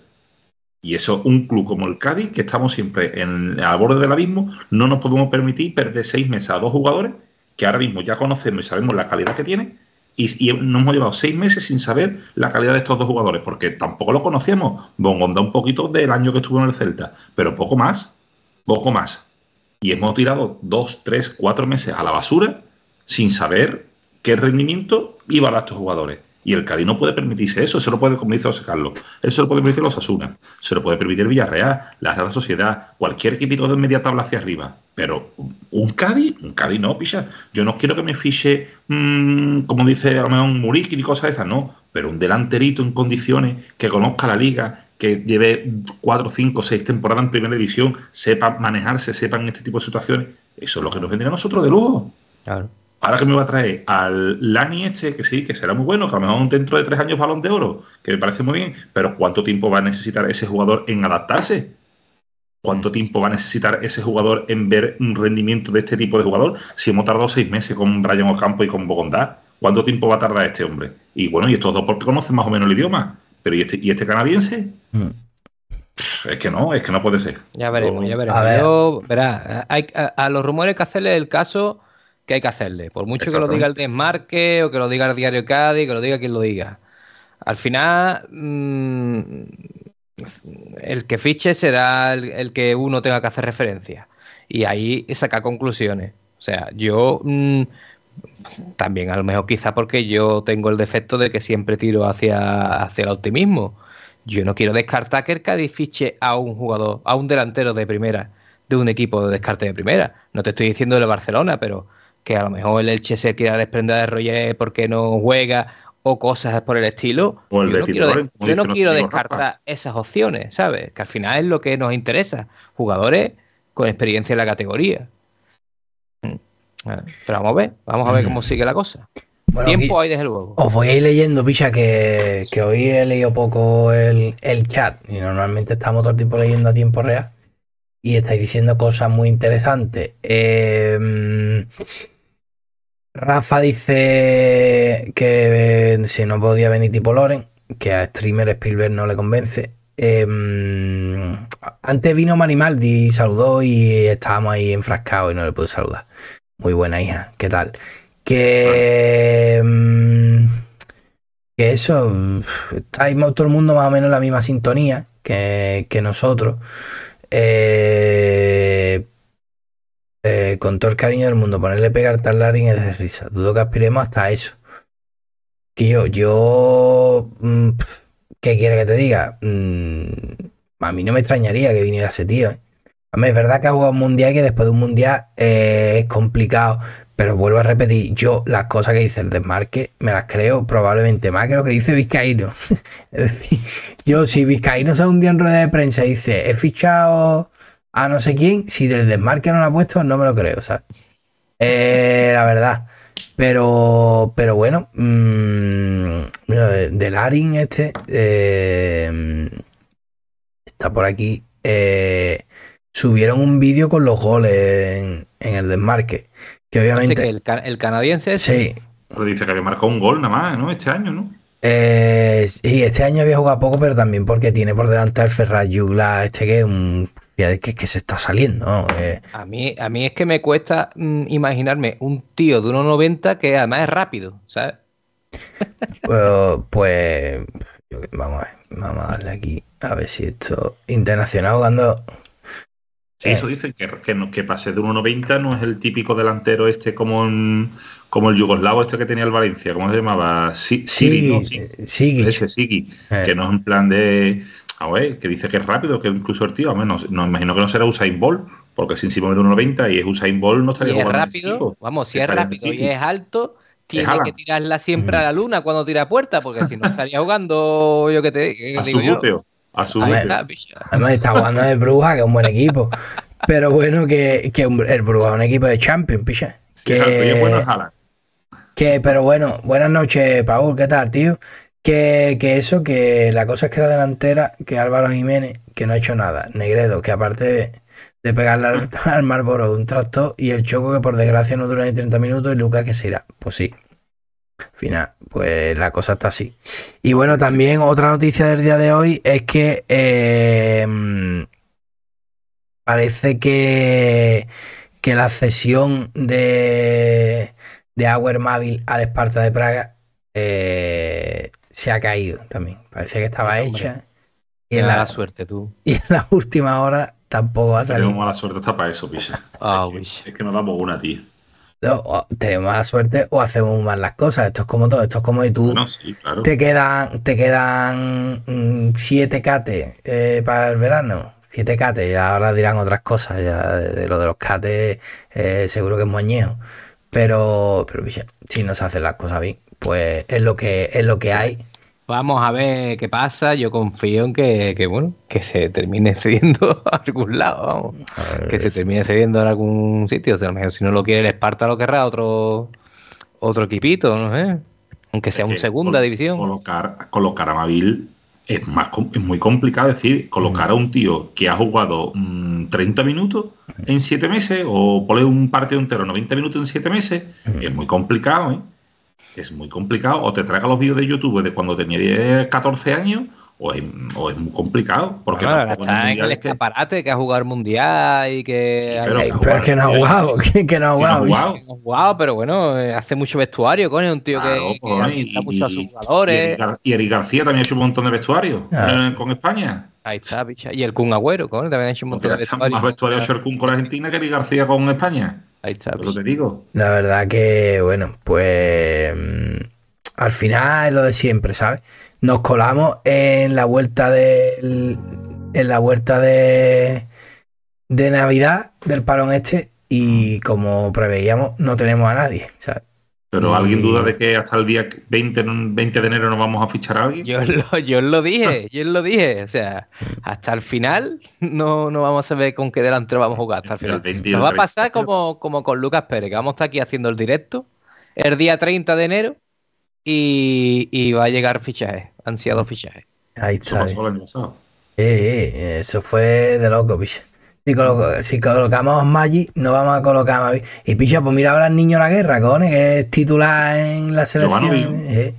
Y eso, un club como el Cádiz, que estamos siempre en, al borde del abismo, no nos podemos permitir perder seis meses a dos jugadores que ahora mismo ya conocemos y sabemos la calidad que tienen y, nos hemos llevado seis meses sin saber la calidad de estos dos jugadores, porque tampoco los conocíamos. Bongonda un poquito del año que estuvo en el Celta, pero poco más, poco más. Y hemos tirado dos, tres, cuatro meses a la basura sin saber qué rendimiento iba a dar estos jugadores. Y el Cádiz no puede permitirse eso, eso lo puede, como dice José Carlos, eso lo puede permitir los Asuna, se lo puede permitir Villarreal, la Real Sociedad, cualquier equipo de media tabla hacia arriba. Pero un Cádiz, un Cádiz no, picha. Yo no quiero que me fiche, mm, como dice a lo mejor un Muriqui y cosas de esas, no. Pero un delanterito en condiciones, que conozca la liga, que lleve cuatro, cinco, seis temporadas en primera división, sepa manejarse, sepa en este tipo de situaciones, eso es lo que nos vendría a nosotros de lujo. Claro ahora que me va a traer al Lani este, que sí, que será muy bueno, que a lo mejor dentro de tres años balón de oro, que me parece muy bien, pero ¿cuánto tiempo va a necesitar ese jugador en adaptarse? ¿Cuánto tiempo va a necesitar ese jugador en ver un rendimiento de este tipo de jugador? Si hemos tardado seis meses con Brian Ocampo y con Bogondá, ¿cuánto tiempo va a tardar este hombre? Y bueno, y estos dos porque conocen más o menos el idioma, pero ¿y este, y este canadiense? Hmm. Es que no, es que no puede ser. Ya veremos, ya veremos. A ver. a, a, los rumores que hacerle el caso que hay que hacerle. Por mucho que lo diga el desmarque o que lo diga el diario Cádiz, que lo diga quien lo diga. Al final, mm, el que fiche será el, que uno tenga que hacer referencia. Y ahí saca conclusiones. O sea, yo mm, también a lo mejor quizá porque yo tengo el defecto de que siempre tiro hacia, hacia el optimismo. Yo no quiero descartar que el Cádiz fiche a un jugador, a un delantero de primera, de un equipo de descarte de primera. No te estoy diciendo de Barcelona, pero que a lo mejor el Elche se quiera desprender de Roger porque no juega o cosas por el estilo. yo, no quiero, descartar esas opciones, ¿sabes? Que al final es lo que nos interesa, jugadores con experiencia en la categoría. Mm. Pero vamos a ver, vamos a ver cómo sigue la cosa. Tiempo hay desde luego. Os voy a ir leyendo, picha, que, hoy he leído poco el, el, chat y normalmente estamos todo el tiempo leyendo a tiempo real y estáis diciendo cosas muy interesantes. Eh, Rafa dice que eh, si no podía venir tipo Loren, que a streamer Spielberg no le convence. Em, antes vino Marimaldi, saludó y estábamos ahí enfrascados y no le pude saludar. Muy buena hija, ¿qué tal? Que, em, eso, hay todo el mundo más o menos en la misma sintonía que, nosotros. Eh, eh, con todo el cariño del mundo, ponerle pegar tal larín es de risa. Dudo que aspiremos hasta eso. Que yo, yo. Mm, ¿Qué quiere que te diga? Mm, a mí no me extrañaría que viniera ese tío. ¿eh? es verdad que ha un mundial y que después de un mundial eh, es complicado. Pero vuelvo a repetir, yo las cosas que dice el desmarque me las creo probablemente más que lo que dice Vizcaíno. [laughs] es decir, yo si Vizcaíno sale un día en rueda de prensa y dice, he fichado a no sé quién. Si del desmarque no lo ha puesto, no me lo creo, O Eh, la verdad. Pero, pero bueno, del mm, de Arin este eh, está por aquí. Eh, subieron un vídeo con los goles en, el desmarque. Que obviamente. el, canadiense Sí. dice que marcó un gol nada más, ¿no? Este año, ¿no? Eh, este año había jugado poco, pero también porque tiene por delante el ferrari Yugla, este que es un de que, que, se está saliendo. Eh. A, mí, a mí es que me cuesta mm, imaginarme un tío de 1,90 que además es rápido, ¿sabes? [laughs] pues, vamos, a vamos a darle aquí a ver si esto internacional cuando Sí, eso dicen que, que, pase de 1,90 no es el típico delantero este como, como el yugoslavo este que tenía el Valencia, ¿cómo se llamaba? Sí, sí, sí, sí, que no es en plan de, a ver, ¿eh? que dice que es rápido, que incluso el tío, a menos, no imagino que no será Usain Bolt, porque si encima de 1,90 y es Usain Bolt, no estaría jugando. Es rápido, vamos, si es rápido y es alto, tiene que tirarla siempre a mm. la luna cuando tira puerta, porque si no [laughs] estaría jugando, yo que te. a digo su buteo, a su Además, está jugando el Bruja, que es un buen equipo. Pero bueno, que, que el Bruja es un equipo de champion, picha. Que, sí, y es bueno, que, pero bueno, buenas noches, Paul, ¿qué tal, tío? Que, eso, que la cosa es que la delantera, que Álvaro Jiménez, que no ha hecho nada. Negredo, que aparte de, pegarle al, [laughs] Marlboro un tractor y el choco que por desgracia no dura ni 30 minutos y Lucas que se irá. Pues sí. final, pues la cosa está así. Y bueno, también otra noticia del día de hoy es que eh, parece que, que la cesión de, de al Esparta de Praga eh, se ha caído también. Parece que estaba hecha. [laughs] Y en la suerte tú. Y última hora tampoco va a salir. Tenemos mala suerte hasta para eso, ah, es, que, es, nos damos una, tío. tenemos mala suerte o hacemos mal las cosas. Esto es como todo, esto es como de tú te quedan, te quedan mm, siete cates eh, para el verano. Siete cates, y ahora dirán otras cosas, ya de, lo de los cates eh, seguro que es moñeo. Pero, pero si no se hacen las cosas bien pues es lo que, es lo que hay. Vamos a ver qué pasa. Yo confío en que, bueno, que se termine [laughs] cediendo a algún lado, que se termine cediendo en algún sitio. O sea, si no lo quiere el Esparta, lo querrá otro, otro equipito, no sé. Aunque sea un segunda división. Colocar, colocar a Mabil es, más, muy complicado. decir, colocar a un tío que ha jugado 30 mm, minutos en 7 meses o poner un partido entero 90 minutos en 7 meses es muy complicado, ¿eh? es muy complicado. O te traiga los vídeos de YouTube de cuando tenía 14 años, o es, muy complicado. Porque claro, está en el este escaparate que... ha jugado mundial y que. pero, [laughs] que, no ha jugado, que, no ha jugado. pero bueno, eh, hace mucho vestuario, coño, un tío que, está muchos mucho a sus jugadores. Y Eric, García también ha hecho un montón de vestuario ah. eh, con España. Ahí está, bicha. Y el Kun Agüero, coño, también ha hecho un pues montón de vestuario. Más vestuario hecho el Kun con Argentina que Eric García con España te digo. La verdad que, bueno, pues mm, al final es lo de siempre, ¿sabes? Nos colamos en la vuelta En la vuelta de. de Navidad del parón este. Y como preveíamos, no tenemos a nadie. ¿sabes? Pero ¿alguien duda de eh, que hasta el día 20, 20 de enero no vamos a fichar a alguien? Yo lo, yo lo dije, [laughs] yo lo dije. O sea, hasta el final no, no vamos a ver con qué delantero vamos a jugar. Hasta el final. Nos va a pasar como, como con Lucas Pérez, que vamos a estar aquí haciendo el directo el día 30 de enero y, va a llegar fichaje, ansiados fichaje. Ahí está. Eh. Eh, eso, fue de loco, bicho. Si, colocamos Maggi, no vamos a colocar Maggi. Y picha, pues mira ahora el niño de la guerra, cojones, que es titular en la selección. Eh.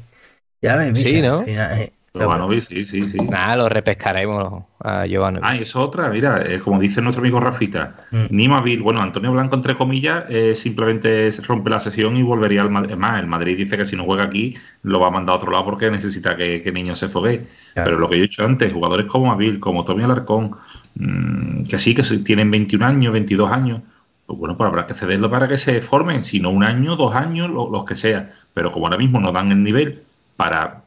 Ya ves, picha. Sí, ¿no? Eh. Jovanovic, sí, sí, Nada, lo repescaremos a Ah, es otra, mira, eh, como dice nuestro amigo Rafita, Ni mm. Nima bueno, Antonio Blanco, entre comillas, eh, simplemente rompe la sesión y volvería al Madrid. Más, el Madrid dice que si no juega aquí, lo va a mandar a otro lado porque necesita que, que niño se fogue. Pero lo que yo he dicho antes, jugadores como Avil, como Tommy Alarcón, mm, que sí, que tienen 21 años, 22 años, pues bueno, pues habrá que cederlo para que se formen, si no un año, dos años, los que sea. Pero como ahora mismo no dan el nivel para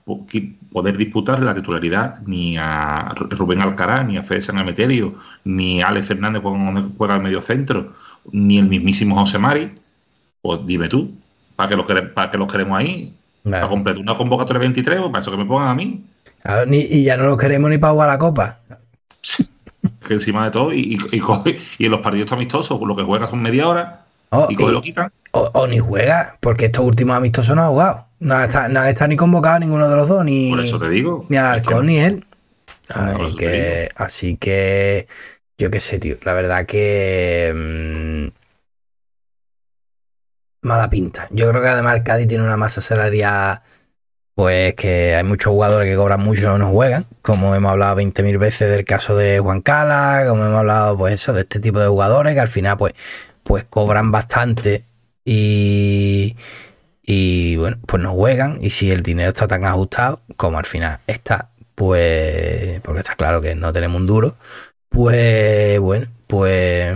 poder disputarle la titularidad ni a Rubén Alcará ni a Fede San Ameterio, ni a Ale Fernández juega al medio centro, ni el mismísimo José Mari, pues dime tú, ¿para qué los, para que los queremos ahí? ¿Para completar una convocatoria 23 o pues para eso que me pongan a mí? y ya no los queremos ni para jugar a la copa. que encima de todo, y, y, en los partidos amistosos, los que juegas son media hora, oh, y, coge, lo quitan o, ni juega, porque estos últimos amistosos no han jugado. No han, estado, ni convocados ninguno de los dos, ni, ni Alarcón ni él. así que yo qué sé, tío. La verdad que. Mm, mala pinta. Yo creo que además Cádiz tiene una masa salarial. Pues que hay muchos jugadores que cobran mucho y no juegan. Como hemos hablado 20.000 veces del caso de Juan Cala. Como hemos hablado, pues eso, de este tipo de jugadores que al final, pues, pues cobran bastante y, bueno, pues nos juegan y si el dinero está tan ajustado como al final está, pues, porque está claro que no tenemos un duro, pues bueno, pues...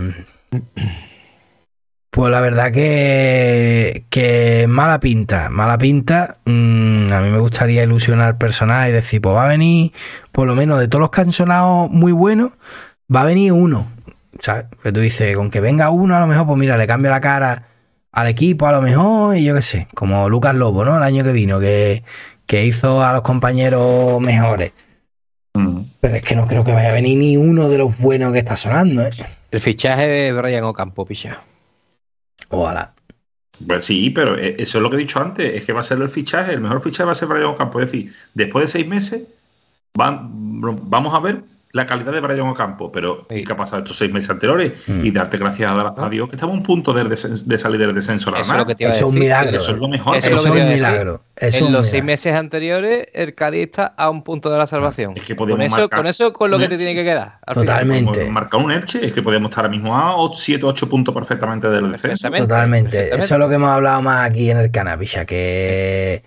Pues la verdad que, que mala pinta, mala pinta. Mm, a mí me gustaría ilusionar personajes y decir, pues va a venir, por lo menos de todos los cancionados muy buenos, va a venir uno. sea Que tú dices, con que venga uno, a lo mejor, pues mira, le cambio la cara al equipo a lo mejor, y yo qué sé, como Lucas Lobo, ¿no? El año que vino, que, hizo a los compañeros mejores. Mm. Pero es que no creo que vaya a venir ni uno de los buenos que está sonando, ¿eh? El fichaje de Brian Ocampo, picha. Ojalá. Pues sí, pero eh, eso es lo que he dicho antes, es que va a ser el fichaje, el mejor fichaje va a ser Brian Ocampo. Es decir, después de seis meses, vamos a ver la calidad de Brian Ocampo, pero ¿qué ha pasado estos seis meses anteriores? Mm. Y darte gracias a, Dios que estamos a un punto de, salir del descenso. eso es, un milagro. Eso es lo mejor. es un milagro. en los seis meses anteriores, el Cádiz está a un punto de la salvación. con, eso, con lo que te tiene que quedar. Totalmente. Marcar un Elche, es que podemos estar ahora mismo a 7 o 8 puntos perfectamente del descenso. Totalmente. Eso es lo que hemos hablado más aquí en el Canapicha, que,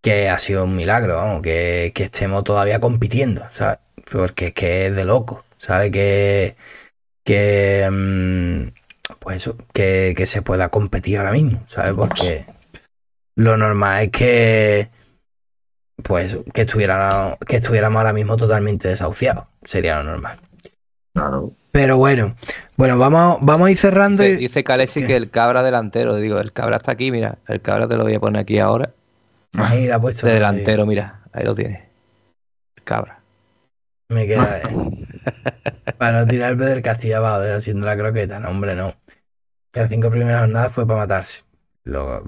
que ha sido un milagro, vamos, que, que estemos todavía compitiendo, ¿sabes? porque es que es de loco, ¿sabes? Que, que mm, pues que, se pueda competir ahora mismo, ¿sabes? Pues porque lo normal es que, pues, que, estuviera, que estuviéramos ahora mismo totalmente desahuciados, sería lo normal. Pero bueno, bueno, vamos, vamos a ir cerrando. Dice, y... Calesi que el cabra delantero, digo, el cabra está aquí, mira, el cabra te lo voy a poner aquí ahora. Ahí la ha puesto. De eh. delantero, mira, ahí lo tiene. El cabra. Me queda. tirar [laughs] para tirarme del castillo abajo, haciendo la croqueta. No, hombre, no. Las cinco primeras jornadas fue para matarse. Lo,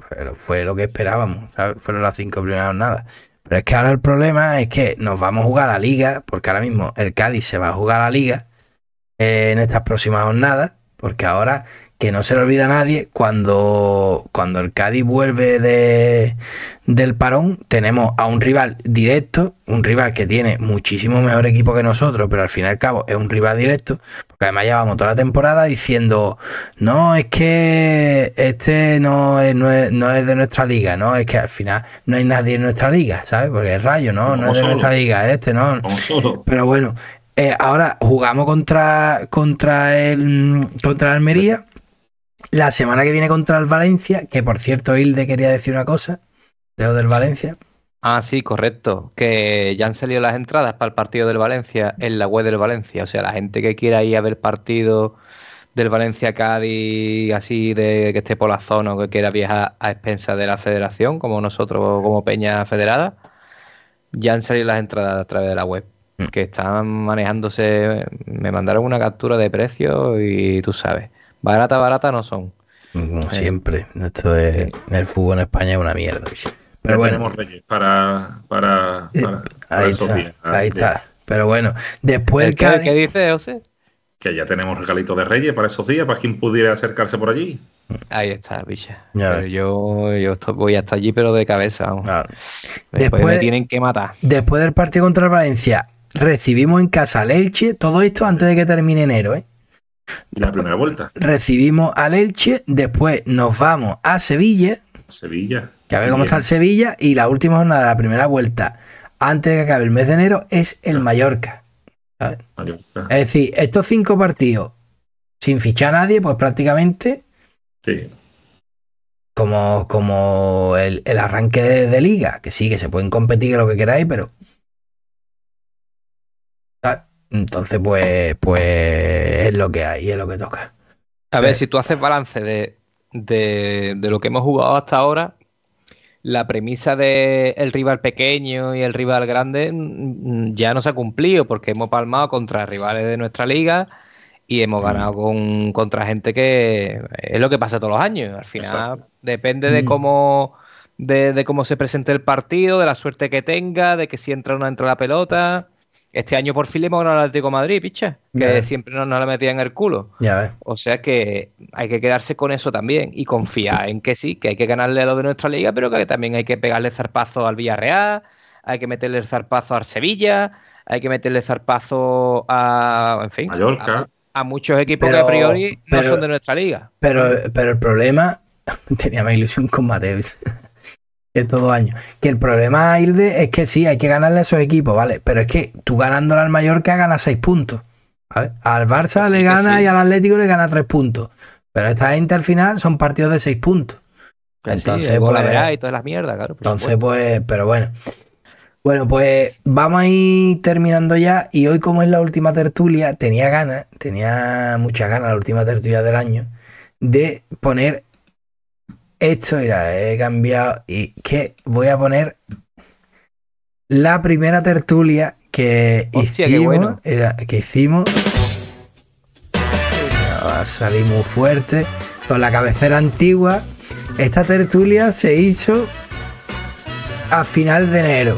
fue lo que esperábamos, Fueron las cinco primeras jornadas. Pero es que ahora el problema es que nos vamos a jugar a la liga, porque ahora mismo el Cádiz se va a jugar a la liga eh, en estas próximas jornadas, porque ahora no se le olvida a nadie, cuando, cuando el Cádiz vuelve de, del parón, tenemos a un rival directo, un rival que tiene muchísimo mejor equipo que nosotros, pero al fin y al cabo es un rival directo, porque además llevamos toda la temporada diciendo, no, es que este no es, no es, de nuestra liga, no, es que al final no hay nadie en nuestra liga, ¿sabes? Porque es rayo, no, no, es de nuestra liga, este, no. Pero bueno, eh, ahora jugamos contra, contra el contra Almería la semana que viene contra el Valencia, que por cierto, Hilde quería decir una cosa de lo del Valencia. Ah, sí, correcto. Que ya han salido las entradas para el partido del Valencia en la web del Valencia. O sea, la gente que quiera ir a ver partido del Valencia Cádiz, así de que esté por la zona o que quiera viajar a expensas de la federación, como nosotros, como Peña Federada, ya han salido las entradas a través de la web. Mm. Que están manejándose. Me mandaron una captura de precio y tú sabes barata, barata no son. Como siempre. Esto es, el fútbol en España es una mierda. Pero bueno. reyes para, para, eh, ahí, está, ahí está. Pero bueno, después ¿Qué, dice José? Que ya tenemos regalitos de reyes para esos días, para quien pudiera acercarse por allí. Ahí está, bicha. yo, yo voy hasta allí, pero de cabeza. Después, me tienen que matar. Después del partido contra Valencia, recibimos en casa al Elche. Todo esto antes de que termine enero, ¿eh? la primera vuelta. Recibimos al Elche, después nos vamos a Sevilla. Sevilla. Que a ver cómo está el Sevilla. Y la última jornada de la primera vuelta, antes de que acabe el mes de enero, es el Mallorca. Es decir, estos cinco partidos, sin fichar a nadie, pues prácticamente. Sí. Como, como el, arranque de, liga, que sí, que se pueden competir lo que queráis, pero. Entonces, pues, pues es lo que hay, es lo que toca. A ver, eh. si tú haces balance de, de, lo que hemos jugado hasta ahora, la premisa de el rival pequeño y el rival grande mm, mm, ya no se ha cumplido porque hemos palmado contra rivales de nuestra liga y hemos mm. ganado contra gente que es lo que pasa todos los años. Al final depende de cómo de, de, cómo se presente el partido, de la suerte que tenga, de que si entra o no entra la pelota. Este año por fin le hemos ganado al Atlético Madrid, picha, que siempre nos, la metía en el culo. ves. O sea que hay que quedarse con eso también y confiar en que sí, que hay que ganarle a lo de nuestra liga, pero que también hay que pegarle zarpazo al Villarreal, hay que meterle zarpazo al Sevilla, hay que meterle zarpazo a, en fin, A, muchos equipos que a priori no son de nuestra liga. Pero, pero el problema, [laughs] tenía más ilusión con Mateus estos todo año Que el problema, Ailde, es que sí, hay que ganarle a esos equipos, ¿vale? Pero es que tú ganándole al Mallorca ganas seis puntos. Al Barça le gana y al Atlético le gana tres puntos. Pero esta gente al final son partidos de seis puntos. entonces, pues, la y todas las mierdas, claro. Entonces, pues, pero bueno. Bueno, pues vamos a ir terminando ya. Y hoy, como es la última tertulia, tenía ganas, tenía muchas ganas, la última tertulia del año, de poner esto, era, he cambiado y que voy a poner la primera tertulia que hicimos. Bueno. Era, que hicimos. Va muy fuerte. Con la cabecera antigua. Esta tertulia se hizo a final de enero.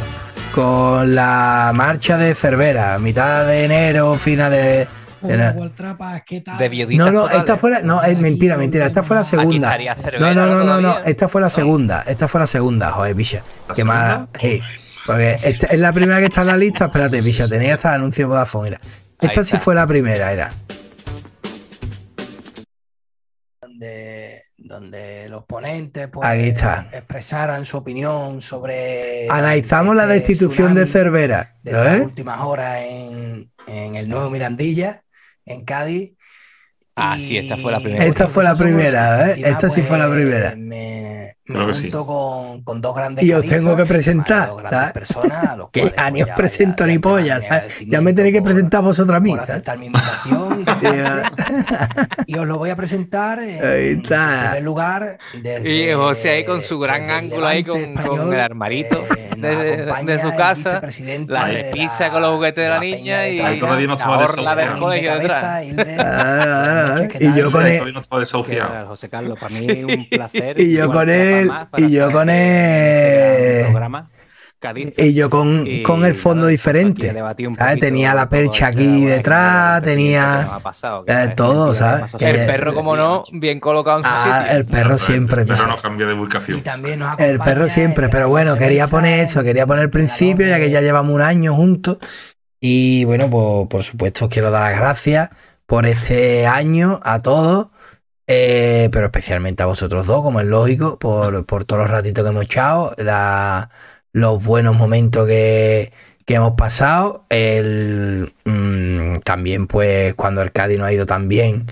Con la marcha de Cervera. Mitad de enero, final de ¿qué tal? no, no, esta fue la, no, es mentira, mentira, esta fue la segunda. no, no, no, no, no, esta fue la segunda, esta fue la segunda, joder, Bicha. Qué mala. porque esta es la primera que está en la lista, espérate, Bicha, tenía hasta el anuncio de Vodafone, Esta sí fue la primera, era. Donde, donde, los ponentes pues, expresaran su opinión sobre. Analizamos la este destitución de Cervera. de últimas horas en, en, el nuevo Mirandilla en Cádiz. Ah, sí, esta fue la primera. Esta fue la primera, ¿eh? Esta sí fue la pues, primera. Me, me con, con, dos grandes. Y os tengo que presentar. a personas, a los [laughs] que pues, a os presento ni pollas. Ya me tenéis que presentar vosotros a mí. [laughs] Y, os lo voy a presentar en, el lugar. Desde, y José ahí con su gran ángulo ahí con, con el armarito eh, de, su casa. La de pizza con los juguetes de la, niña y la del ah, colegio Y yo con él. José Carlos, para mí un placer. [laughs] Y yo con él. Este, este y yo con él. Y yo con, el fondo diferente. Tenía la percha aquí detrás, tenía todo, ¿sabes? el perro, como no, bien colocado ah, El perro siempre. El perro de el perro siempre, pero bueno, quería poner eso, quería poner el principio, ya que ya llevamos un año juntos. Y bueno, pues, por supuesto, quiero dar las gracias por este año a todos. Eh, pero especialmente a vosotros dos, como es lógico, por, todos los ratitos que hemos echado, los buenos momentos que, hemos pasado. El, mm, también, pues, cuando el Cádiz no ha ido tan bien,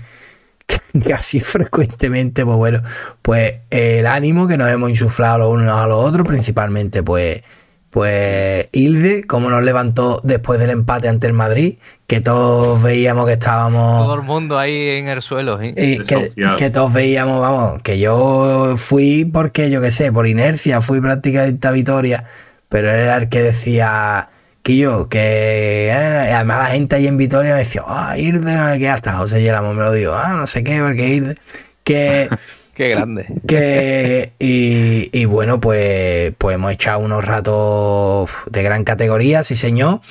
[laughs] que así frecuentemente, pues bueno, pues el ánimo que nos hemos insuflado los unos a los otros, principalmente, pues pues Ilde, como nos levantó después del empate ante el Madrid, que todos veíamos que estábamos. Todo el mundo ahí en el suelo. ¿eh? Y que, todos veíamos, vamos, que yo fui porque, yo qué sé, por inercia, fui prácticamente esta Vitoria, pero era el que decía que yo, eh", que además la gente ahí en Vitoria me decía, ah, Irde, no sé qué, hasta José Lleramo me lo dijo, ah, no sé qué, porque Irde, que. [laughs] Qué grande. Que, y, bueno, pues, pues, hemos echado unos ratos de gran categoría, sí señor.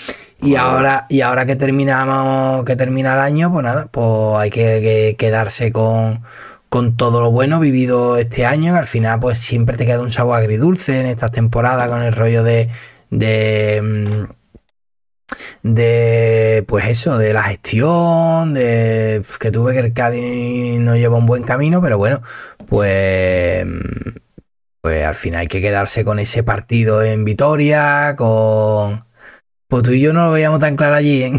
Y ahora, y ahora que terminamos, que termina el año, pues nada, pues hay que, quedarse con, con todo lo bueno vivido este año. Al final, pues siempre te queda un sabor agridulce en estas temporadas con el rollo de, de mm, de pues eso, de la gestión, de que tuve que el Cádiz no lleva un buen camino, pero bueno, pues pues al final hay que quedarse con ese partido en Vitoria, con pues tú y yo no lo veíamos tan claro allí, ¿eh?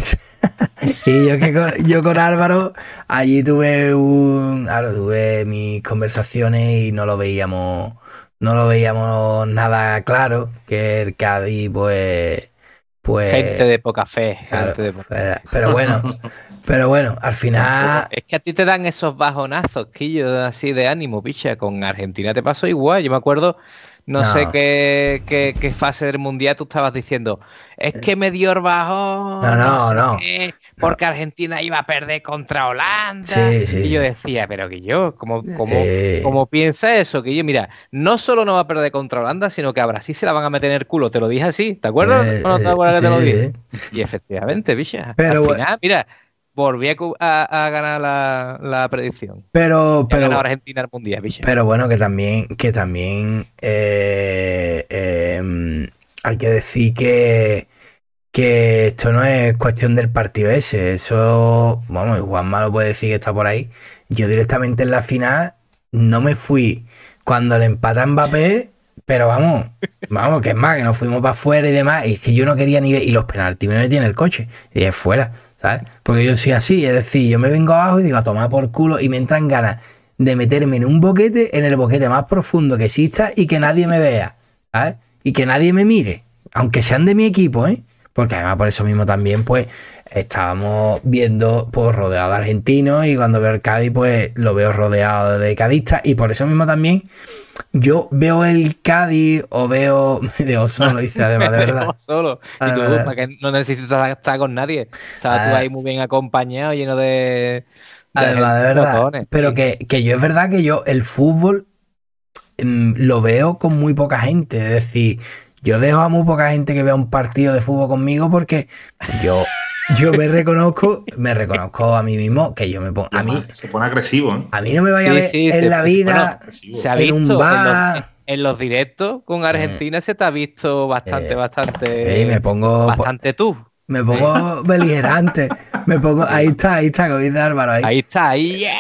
[laughs] y yo que con, yo con Álvaro allí tuve un tuve mis conversaciones y no lo veíamos no lo veíamos nada claro que el Cádiz pues pues, gente de poca fe. pero, bueno, [laughs] pero bueno, al final. [laughs] Es que a ti te dan esos bajonazos, Quillo, así de ánimo, picha. Con Argentina te pasó igual. Yo me acuerdo no, sé qué, fase del mundial tú estabas diciendo. Es eh. que me dio el bajón. No, no, no. porque Argentina iba a perder contra Holanda. Y yo decía, pero que yo, ¿cómo, eh. como como piensa eso? Que yo, mira, no solo no va a perder contra Holanda, sino que a Brasil se la van a meter en el culo. Te lo dije así, ¿te acuerdas? Eh, te acuerdas que te lo dije. Y efectivamente, bicha. Pero bueno. mira, volví a, ganar la, predicción. Pero, pero Argentina Pero bueno, que también, que también eh, em, hay que decir que, que esto no es cuestión del partido ese. Eso, vamos, Juan malo puede decir que está por ahí. Yo directamente en la final no me fui cuando le empatan Mbappé pero vamos, vamos, que es más, que nos fuimos para afuera y demás, y es que yo no quería ni ver, y los penaltis me metí en el coche, y es fuera. Porque yo soy así, es decir, yo me vengo abajo y digo a tomar por culo y me entran ganas de meterme en un boquete, en el boquete más profundo que exista y que nadie me vea, ¿sabes? Y que nadie me mire, aunque sean de mi equipo, ¿eh? Porque además por eso mismo también, pues, estábamos viendo, pues, rodeado de argentinos y cuando veo el Cádiz, pues, lo veo rodeado de cadistas y por eso mismo también yo veo el Cádiz o veo. Veo [laughs] solo, dice [laughs] además, de verdad. solo. Y ah, no necesitas estar con nadie. Estaba tú ah. ahí muy bien acompañado, lleno de. además, de verdad. Pero que, yo es verdad que yo el fútbol mm, lo veo con muy poca gente. Es decir, yo dejo a muy poca gente que vea un partido de fútbol conmigo porque yo yo me reconozco, me reconozco a mí mismo que yo me pongo. A mí, se pone agresivo, ¿eh? A mí no me vaya a ver en la vida, se ha visto en un bar. En los, directos con eh. Argentina se te ha visto bastante, eh. bastante. y eh, me pongo. Pues bastante tú. Me pongo [laughs] beligerante. me pongo. Ahí está, ahí está, que Álvaro. Ahí, está, ahí, yeah.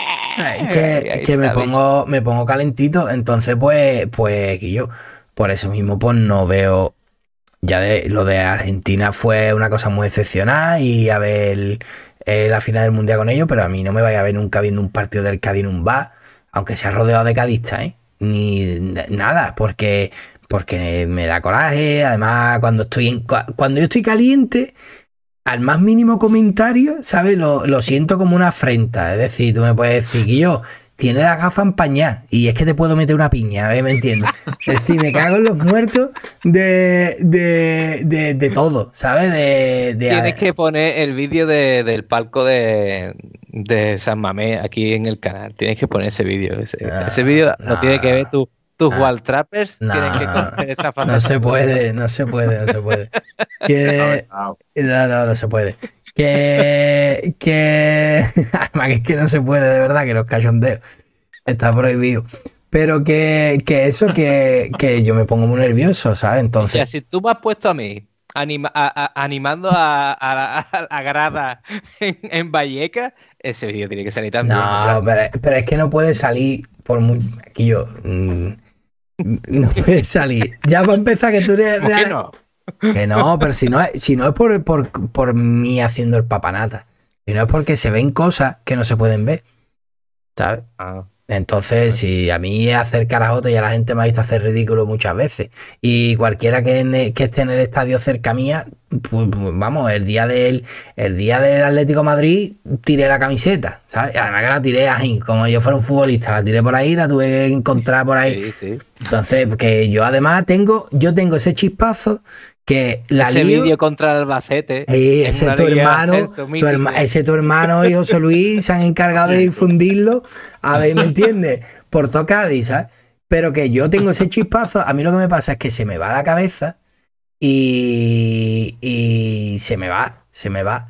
Que, me pongo, me pongo calentito. Entonces, pues, pues, que yo, por eso mismo, pues no veo ya lo de Argentina fue una cosa muy excepcional y a ver eh, la final del mundial con ellos, pero a mí no me vaya a ver nunca viendo un partido del Cádiz en un bar, aunque sea rodeado de cadistas, ¿eh? ni nada, porque, porque me da coraje. Además, cuando estoy cuando yo estoy caliente, al más mínimo comentario, ¿sabes? Lo, lo siento como una afrenta. Es decir, tú me puedes decir que yo tiene la gafa empañada y es que te puedo meter una piña, ver, ¿eh? ¿me entiendo. Es decir, me cago en los muertos de, todo, ¿sabes? De, Tienes que poner el vídeo del palco de, San Mamé aquí en el canal, tienes que poner ese vídeo. Ese, ah, vídeo no, tiene que ver Tus ah, wall trappers que [laughs] esa No se puede, no se puede, [laughs] no se puede. No, no, no se puede. Que. [laughs] que. es que no se puede, de verdad, que los cachondeos. Está prohibido. Pero que, eso, que, yo me pongo muy nervioso, ¿sabes? Entonces. O sea, si tú me has puesto a mí animando a, Grada en, Valleca, ese vídeo tiene que salir también. No, pero, es que no puede salir por muy. Aquí yo. Mm, [laughs] no puede salir. Ya va a empezar que tú que no, pero si no es, si no es por, por, mí haciendo el papanata. Si no es porque se ven cosas que no se pueden ver. Ah. Entonces, si a mí es hacer carajote y a la gente me ha visto hacer ridículo muchas veces, y cualquiera que, esté en el estadio cerca mía, pues, pues, vamos, el día del, el día del Atlético Madrid tiré la camiseta, Además que la tiré ahí, como yo fuera un futbolista, la tiré por ahí, la tuve que encontrar por ahí. Entonces, que yo además tengo, yo tengo ese chispazo que la ese vídeo contra Albacete y ese tu hermano ese tu hermano y José Luis se han encargado de difundirlo a ver me entiendes por Cádiz ¿sabes? pero que yo tengo ese chispazo a mí lo que me pasa es que se me va la cabeza y, y se me va se me va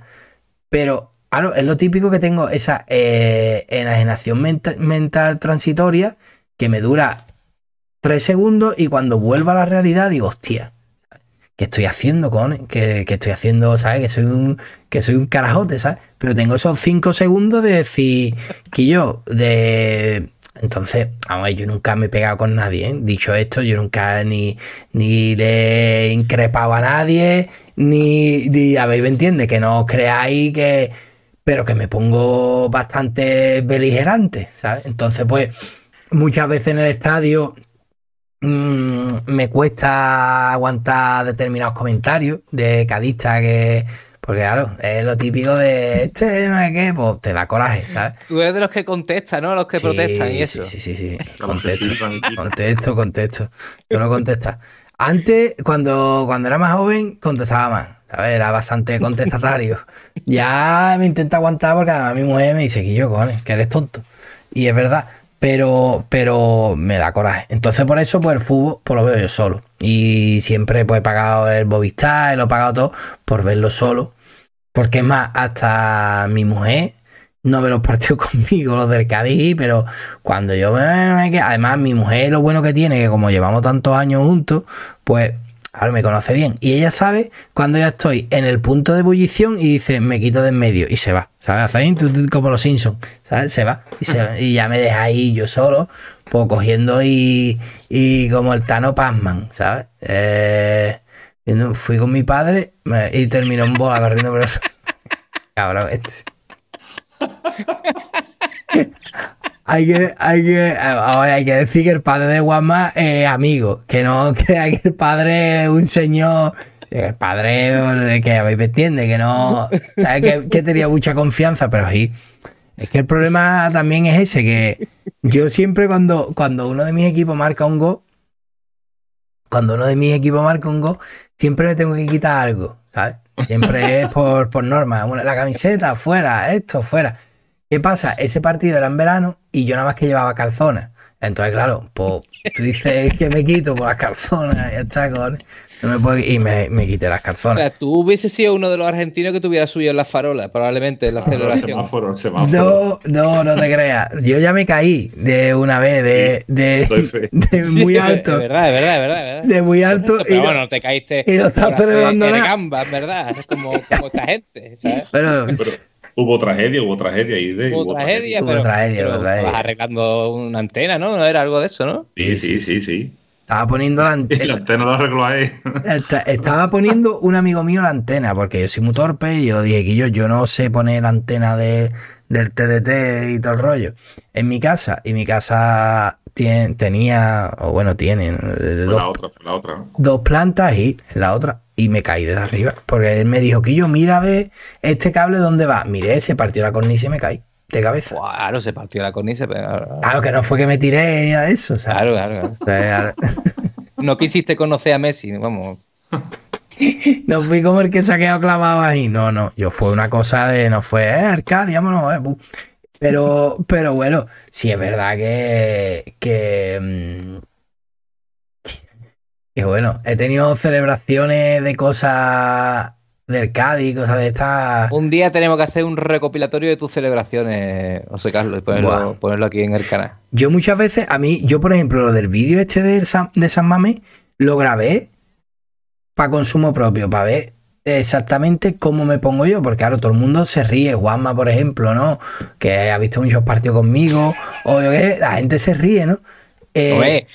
pero claro es lo típico que tengo esa eh, enajenación mental, mental transitoria que me dura tres segundos y cuando vuelvo a la realidad digo hostia ¿qué estoy haciendo, con que, que estoy haciendo, ¿sabes? Que soy un, que soy un carajote, ¿sabes? Pero tengo esos cinco segundos de decir que yo, de. Entonces, vamos, yo nunca me he pegado con nadie, ¿eh? Dicho esto, yo nunca ni, ni le he increpado a nadie, ni, ni a ver, ¿me entiende? Que no os creáis que. Pero que me pongo bastante beligerante, ¿sabes? Entonces, pues, muchas veces en el estadio Mm, me cuesta aguantar determinados comentarios de cadista que porque claro, es lo típico de este no sé qué, pues te da coraje, ¿sabes? Tú eres de los que contestan, ¿no? Los que protestan y eso. Sí, sí, sí, sí. Contesto, contesto, contesto. Tú no contestas. Antes, cuando, cuando era más joven, contestaba más. A ver, Era bastante contestatario. [laughs] Ya me intenta aguantar porque a mí mueve me dice que yo, cojones, que eres tonto. Y es verdad, pero, me da coraje. Entonces, por eso, pues el fútbol, pues, lo veo yo solo. Y siempre, pues he pagado el Movistar, lo he pagado todo por verlo solo. Porque es más, hasta mi mujer no me los partió [laughs] conmigo, los del Cádiz, pero cuando yo me, Además, mi mujer, lo bueno que tiene, que como llevamos tantos años juntos, pues Ahora me conoce bien. Y ella sabe cuando ya estoy en el punto de ebullición y dice, me quito de en medio y se va. ¿Sabes? como los Simpsons. ¿Sabes? Se va. Y, ya me deja ahí yo solo, pues cogiendo y, como el Tano Pazman, ¿sabes? Eh, fui con mi padre y terminó en bola corriendo por [laughs] Cabrón, este hay que, hay que, decir que el padre de Guama es amigo, que no [laughs] crea que el padre es un señor, el padre eh, que me entiende, que no, que, que, tenía mucha confianza, pero sí. Es que el problema también es ese, que yo siempre cuando, cuando uno de mis equipos marca un go, cuando uno de mis equipos marca un go, siempre me tengo que quitar algo, ¿sabes? Siempre es por, por norma, la camiseta, fuera, esto, fuera. ¿Qué pasa? Ese partido era en verano y yo nada más que llevaba calzones. Entonces, claro, pues tú dices que me quito por las calzonas y está, con... me y me, quité las calzonas. O sea, tú hubieses sido uno de los argentinos que tuviera subido en las farolas, probablemente en la No, no, no te creas. Yo ya me caí de una vez, de, [laughs] muy alto. De muy alto. Pero y bueno, te caíste. Y lo estás gamba, verdad. Es como, esta gente. ¿sabes? Pero hubo tragedia, hubo tragedia. Y hubo, tragedia, pero, hubo tragedia, arreglando una antena, ¿no? No era algo de eso, ¿no? Sí, sí, sí, sí. Estaba poniendo la [laughs] antena. la antena lo arregló ahí. Estaba poniendo un amigo mío la antena, porque yo soy muy torpe y yo dije que yo, yo no sé poner la antena de, del TDT y todo el rollo. En mi casa, y mi casa tenía, o bueno, tiene, dos plantas y la otra y me caí de arriba. Porque él me dijo, que yo mira ve, este cable dónde va. Miré, se partió la cornisa y me caí de cabeza. Claro, se partió la cornisa. Pero... Claro, que no fue que me tiré ni a eso. Claro, claro. claro. [laughs] no quisiste conocer a Messi, vamos. [laughs] No fui como el que se ha quedado clavado ahí. No, no. Yo fue una cosa de. No fue, eh, Arcadia, vámonos, eh, Pero, pero bueno, si es verdad que. que mm, Qué bueno. He tenido celebraciones de cosas del Cádiz, cosas de estas. Un día tenemos que hacer un recopilatorio de tus celebraciones, José Carlos, y ponerlo, aquí en el canal. Yo muchas veces, a mí, yo por ejemplo, lo del vídeo este de San, de San Mame, lo grabé para consumo propio, para ver exactamente cómo me pongo yo, porque claro, todo el mundo se ríe, Juanma, por ejemplo, ¿no? Que ha visto muchos partidos conmigo, o que la gente se ríe, ¿no? Eh,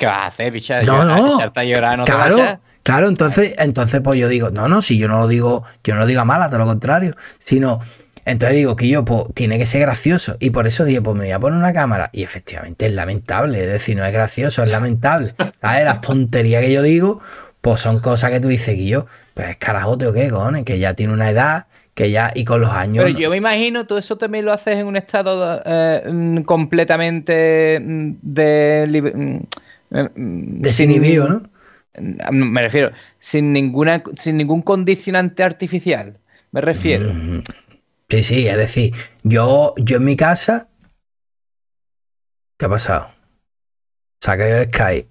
¿qué vas a hacer, bicha? No, no. claro, Claro, entonces, entonces pues yo digo, no, no, si yo no lo digo, yo no lo digo mala, todo lo contrario, sino... Entonces digo que yo, pues, tiene que ser gracioso. Y por eso dije, pues me voy a poner una cámara. Y efectivamente es lamentable. Es decir, no es gracioso, es lamentable. ¿Sabes? Las tonterías que yo digo, pues son cosas que tú dices, que yo, pues carajote o qué, cojones, que ya tiene una edad, que ya, y con los años. Pero yo me imagino, tú eso también lo haces en un estado eh, mm, completamente mm, de. Mm, eh, mm, Desinhibido, ¿no? Mm, mm, me refiero, sin, ninguna, sin ningún condicionante artificial, me refiero. sí, sí, es decir, yo, yo en mi casa... ¿Qué ha pasado? Saca ha el Sky.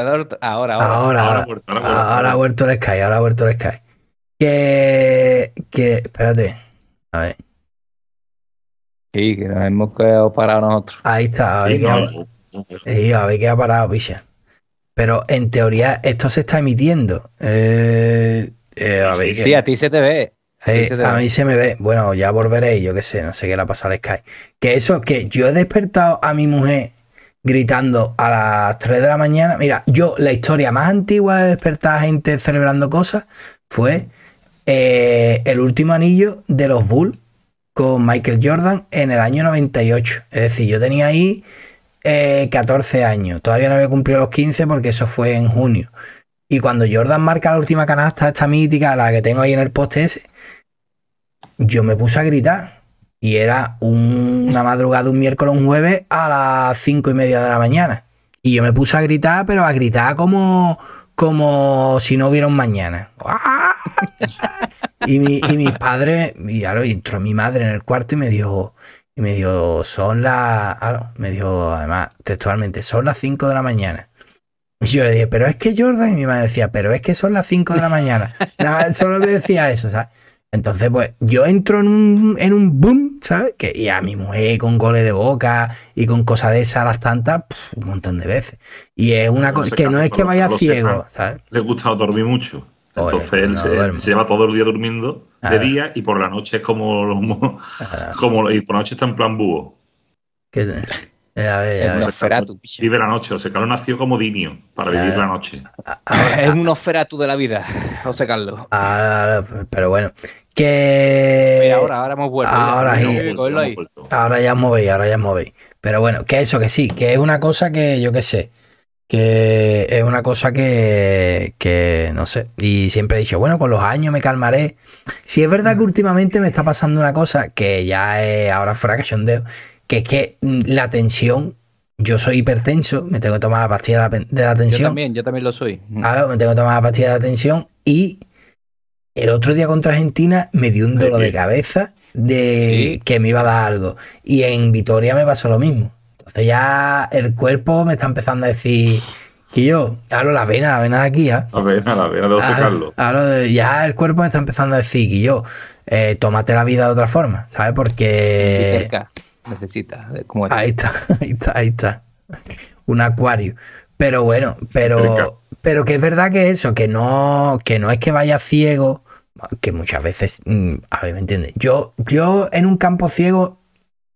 Ahora, ahora, ahora. Ahora, ahora, ha vuelto el Sky, ahora ha vuelto el Sky. Que... Que... Espérate. A ver. Sí, que nos hemos quedado parados nosotros. Ahí está, a ver qué ha parado, picha. Pero en teoría esto se está emitiendo. Eh, eh, sí, a ti se te ve. a mí se me ve. Bueno, ya volveré, yo qué sé, no sé qué le ha pasado al Sky. Que eso, que yo he despertado a mi mujer gritando a las 3 de la mañana. Mira, yo la historia más antigua de despertar a gente celebrando cosas fue eh, el último anillo de los Bulls con Michael Jordan en el año 98. Es decir, yo tenía ahí 14 eh, años. Todavía no había cumplido los 15 porque eso fue en junio. Y cuando Jordan marca la última canasta, esta mítica, la que tengo ahí en el poste ese, yo me puse a gritar. Y era una madrugada, un miércoles, un jueves a las 5 y media de la mañana. Y yo me puse a gritar, pero a gritar como, como si no hubiera un mañana. [laughs] ¡Ah! Y mi, y mi padre, y entró mi madre en el cuarto y me dijo, y me dijo, son las, ah, me dijo además textualmente, son las 5 de la mañana. Y yo le dije, pero es que Jordan, y mi madre decía, pero es que son las 5 de la mañana. Nada, solo le decía eso, ¿sabes? Entonces, pues yo entro en un, en un boom, ¿sabes? Que, y a mi mujer con goles de boca y con cosas de esas, las tantas, un montón de veces. Y es una cosa que no es que vaya ciego, ¿sabes? Le gusta dormir mucho. Entonces pues él se, lleva todo el día durmiendo de día y por la noche es como los, como y por la noche está en plan búho. ¿Qué eh, a Vive la noche, José Carlos nació como Dinio para vivir la noche. es un osferatu de la vida, José Carlos. pero bueno, que. ahora, ahora hemos vuelto. Ahora, ya, ahora ya movéis, ahora ya movéis. Pero bueno, que eso, que sí, que es una cosa que yo qué sé que es una cosa que, no sé. Y siempre he dicho, bueno, con los años me calmaré. Si es verdad que mm. últimamente me está pasando una cosa que ya es ahora fuera cachondeo, que es que mm, la tensión, yo soy hipertenso, me tengo que tomar la pastilla de la, tensión. Yo también, yo también lo soy. Mm. Claro, me tengo que tomar la pastilla de la tensión y el otro día contra Argentina me dio un dolor de cabeza de que me iba a dar algo. Y en Vitoria me pasó lo mismo. Entonces ya el cuerpo me está empezando a decir, que yo, la vena, la vena de aquí, ¿eh? La vena, la vena de secarlo. Ah, ya el cuerpo me está empezando a decir, que yo, eh, tómate la vida de otra forma, ¿sabes? Porque... Necesita, ahí está, [laughs] ahí está, ahí está. Un acuario. Pero bueno, pero, pero que es verdad que eso, que no, que no es que vaya ciego, que muchas veces, mm, a ver, ¿me entiendes? Yo, yo en un campo ciego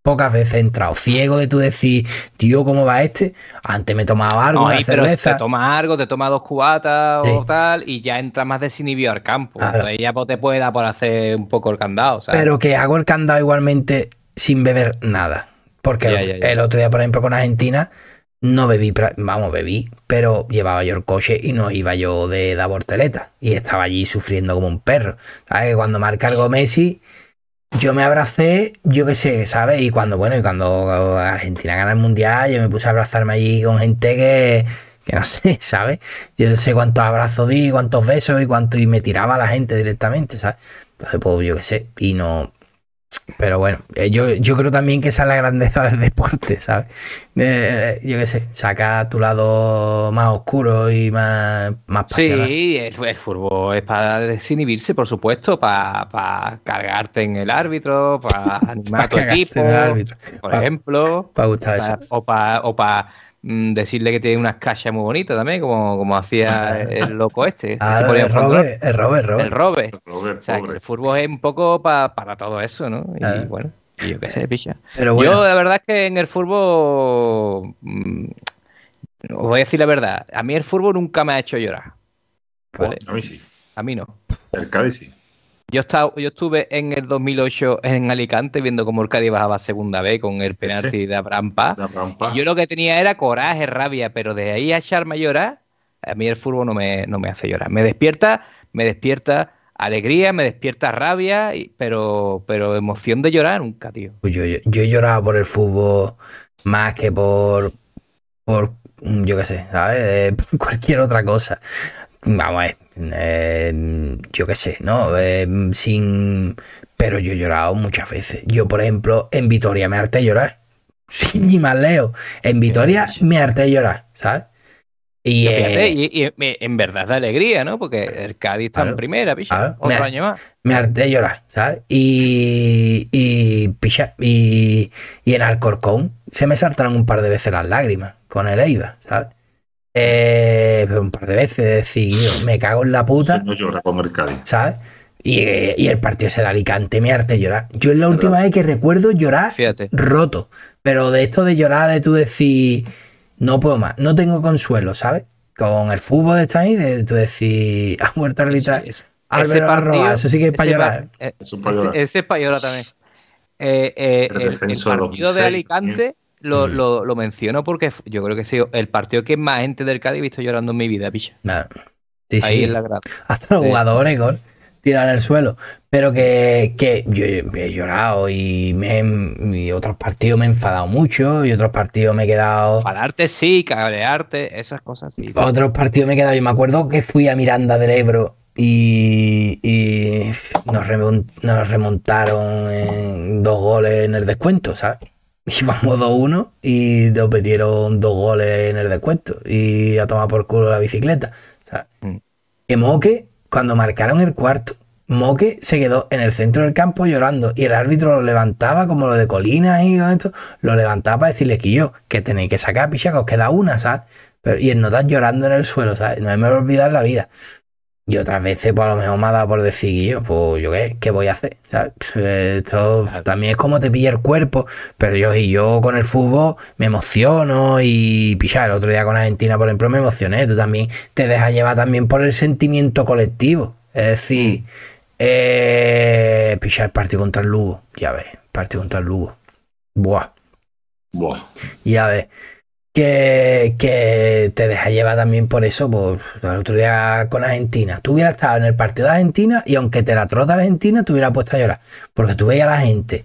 pocas veces he entrado ciego de tú decir, tío, ¿cómo va este? Antes me tomaba algo, cerveza. Te toma algo, te toma dos cubatas o tal, y ya entra más desinhibido al campo. ya pues, te puede dar por hacer un poco el candado. Pero que hago el candado igualmente sin beber nada. Porque el, otro día, por ejemplo, con Argentina, no bebí, vamos, bebí, pero llevaba yo el coche y no iba yo de la borteleta. Y estaba allí sufriendo como un perro. ¿Sabes? Cuando marca algo Messi yo me abracé, yo qué sé, ¿sabes? Y cuando, bueno, y cuando Argentina gana el mundial, yo me puse a abrazarme allí con gente que, que no [laughs] sé, ¿sabes? Yo sé cuántos abrazos di, cuántos besos y cuánto, y me tiraba la gente directamente, ¿sabes? Entonces, pues yo qué sé, y no, pero bueno, eh, yo, creo también que esa es la grandeza del deporte, ¿sabes? Eh, yo qué sé, saca tu lado más oscuro y más, más Sí, el, fútbol es para desinhibirse, por supuesto, para, cargarte en el árbitro, para [laughs] animar a tu equipo, por ejemplo. para gustar o, para, o para Mm, decirle que tiene unas cachas muy bonitas también, como, como hacía ah, el loco este. Ah, el, Robert, el, Robert, el Robert, o sea, que el fútbol es un poco para todo eso, ¿no? Y ah. bueno, yo qué sé, picha. Yo la verdad es que en el fútbol, mm, os voy a decir la verdad, a mí el fútbol nunca me ha hecho llorar. A mí sí. A mí no. El Cádiz sí. Yo, estaba, yo estuve en el 2008 en Alicante viendo cómo el Cádiz bajaba segunda vez con el penalti de Abraham Yo lo que tenía era coraje, rabia, pero de ahí a echarme a llorar, a mí el fútbol no me, no me hace llorar. Me despierta, me despierta alegría, me despierta rabia, pero, pero emoción de llorar nunca, tío. Pues yo, yo, he llorado por el fútbol más que por, por yo qué sé, ¿sabes? Eh, [laughs] cualquier otra cosa. Vamos a ver, Em, yo qué sé, ¿no? Em, sin. Pero yo he llorado muchas veces. Yo, por ejemplo, en Vitoria me harté llorar. [laughs] Sin ni más leo. En Vitoria me harté llorar, ¿sabes? Y, eh, en verdad da alegría, ¿no? Porque el Cádiz está en primera, picha. otro me, año más. Me harté llorar, ¿sabes? Y, y, y, en Alcorcón se me saltaron un par de veces las lágrimas con el EIDA, ¿sabes? eh, un par de veces, decir, me cago en la puta. No llora ¿Sabes? Eh, y, el partido ese de Alicante me arte llorar. Yo es la última vez que recuerdo llorar roto. Pero de esto de llorar, de tú decir, no puedo más, no tengo consuelo, ¿sabes? Con el fútbol de esta ahí, de tú decir, ha muerto el arbitral. Sí, Álvaro eso sí que es para llorar. Eh, es Ese, es para llorar también. Eh, el, partido de Alicante. Lo, lo, menciono porque yo creo que sí, el partido que más gente del Cádiz he visto llorando en mi vida, picha. Sí, Ahí en la grada. Hasta los jugadores, Tiran el suelo. Pero que, yo, he llorado y, otros partidos me he enfadado mucho y otros partidos me he quedado. arte sí, cabrearte, esas cosas sí. Otros partidos me he quedado. Yo me acuerdo que fui a Miranda del Ebro y, nos, remontaron dos goles en el descuento, ¿sabes? [laughs] Íbamos 2-1 y nos metieron dos goles en el descuento y a tomar por culo la bicicleta. O mm. Moque, cuando marcaron el cuarto, Moque se quedó en el centro del campo llorando y el árbitro lo levantaba como lo de Colina y esto, lo levantaba para decirle que yo, que tenéis que sacar picha, que os queda una, ¿sabes? Pero, y el notas llorando en el suelo, ¿sabes? No me voy a olvidar la vida. Y otras veces, pues a lo mejor me ha dado por decir, yo, pues yo qué, ¿qué voy a hacer? O sea, pues, esto también es como te pilla el cuerpo, pero yo y yo con el fútbol me emociono y pichar. otro día con Argentina, por ejemplo, me emocioné. Tú también te dejas llevar también por el sentimiento colectivo. Es decir, mm. eh, pichar partido contra el Lugo, ya ves, partido contra el Lugo. Buah. Buah. Ya ves que, te deja llevar también por eso. por el otro día con Argentina, tú hubieras estado en el partido de Argentina y aunque te la trota Argentina, te hubieras puesto a llorar. Porque tú veías a la gente,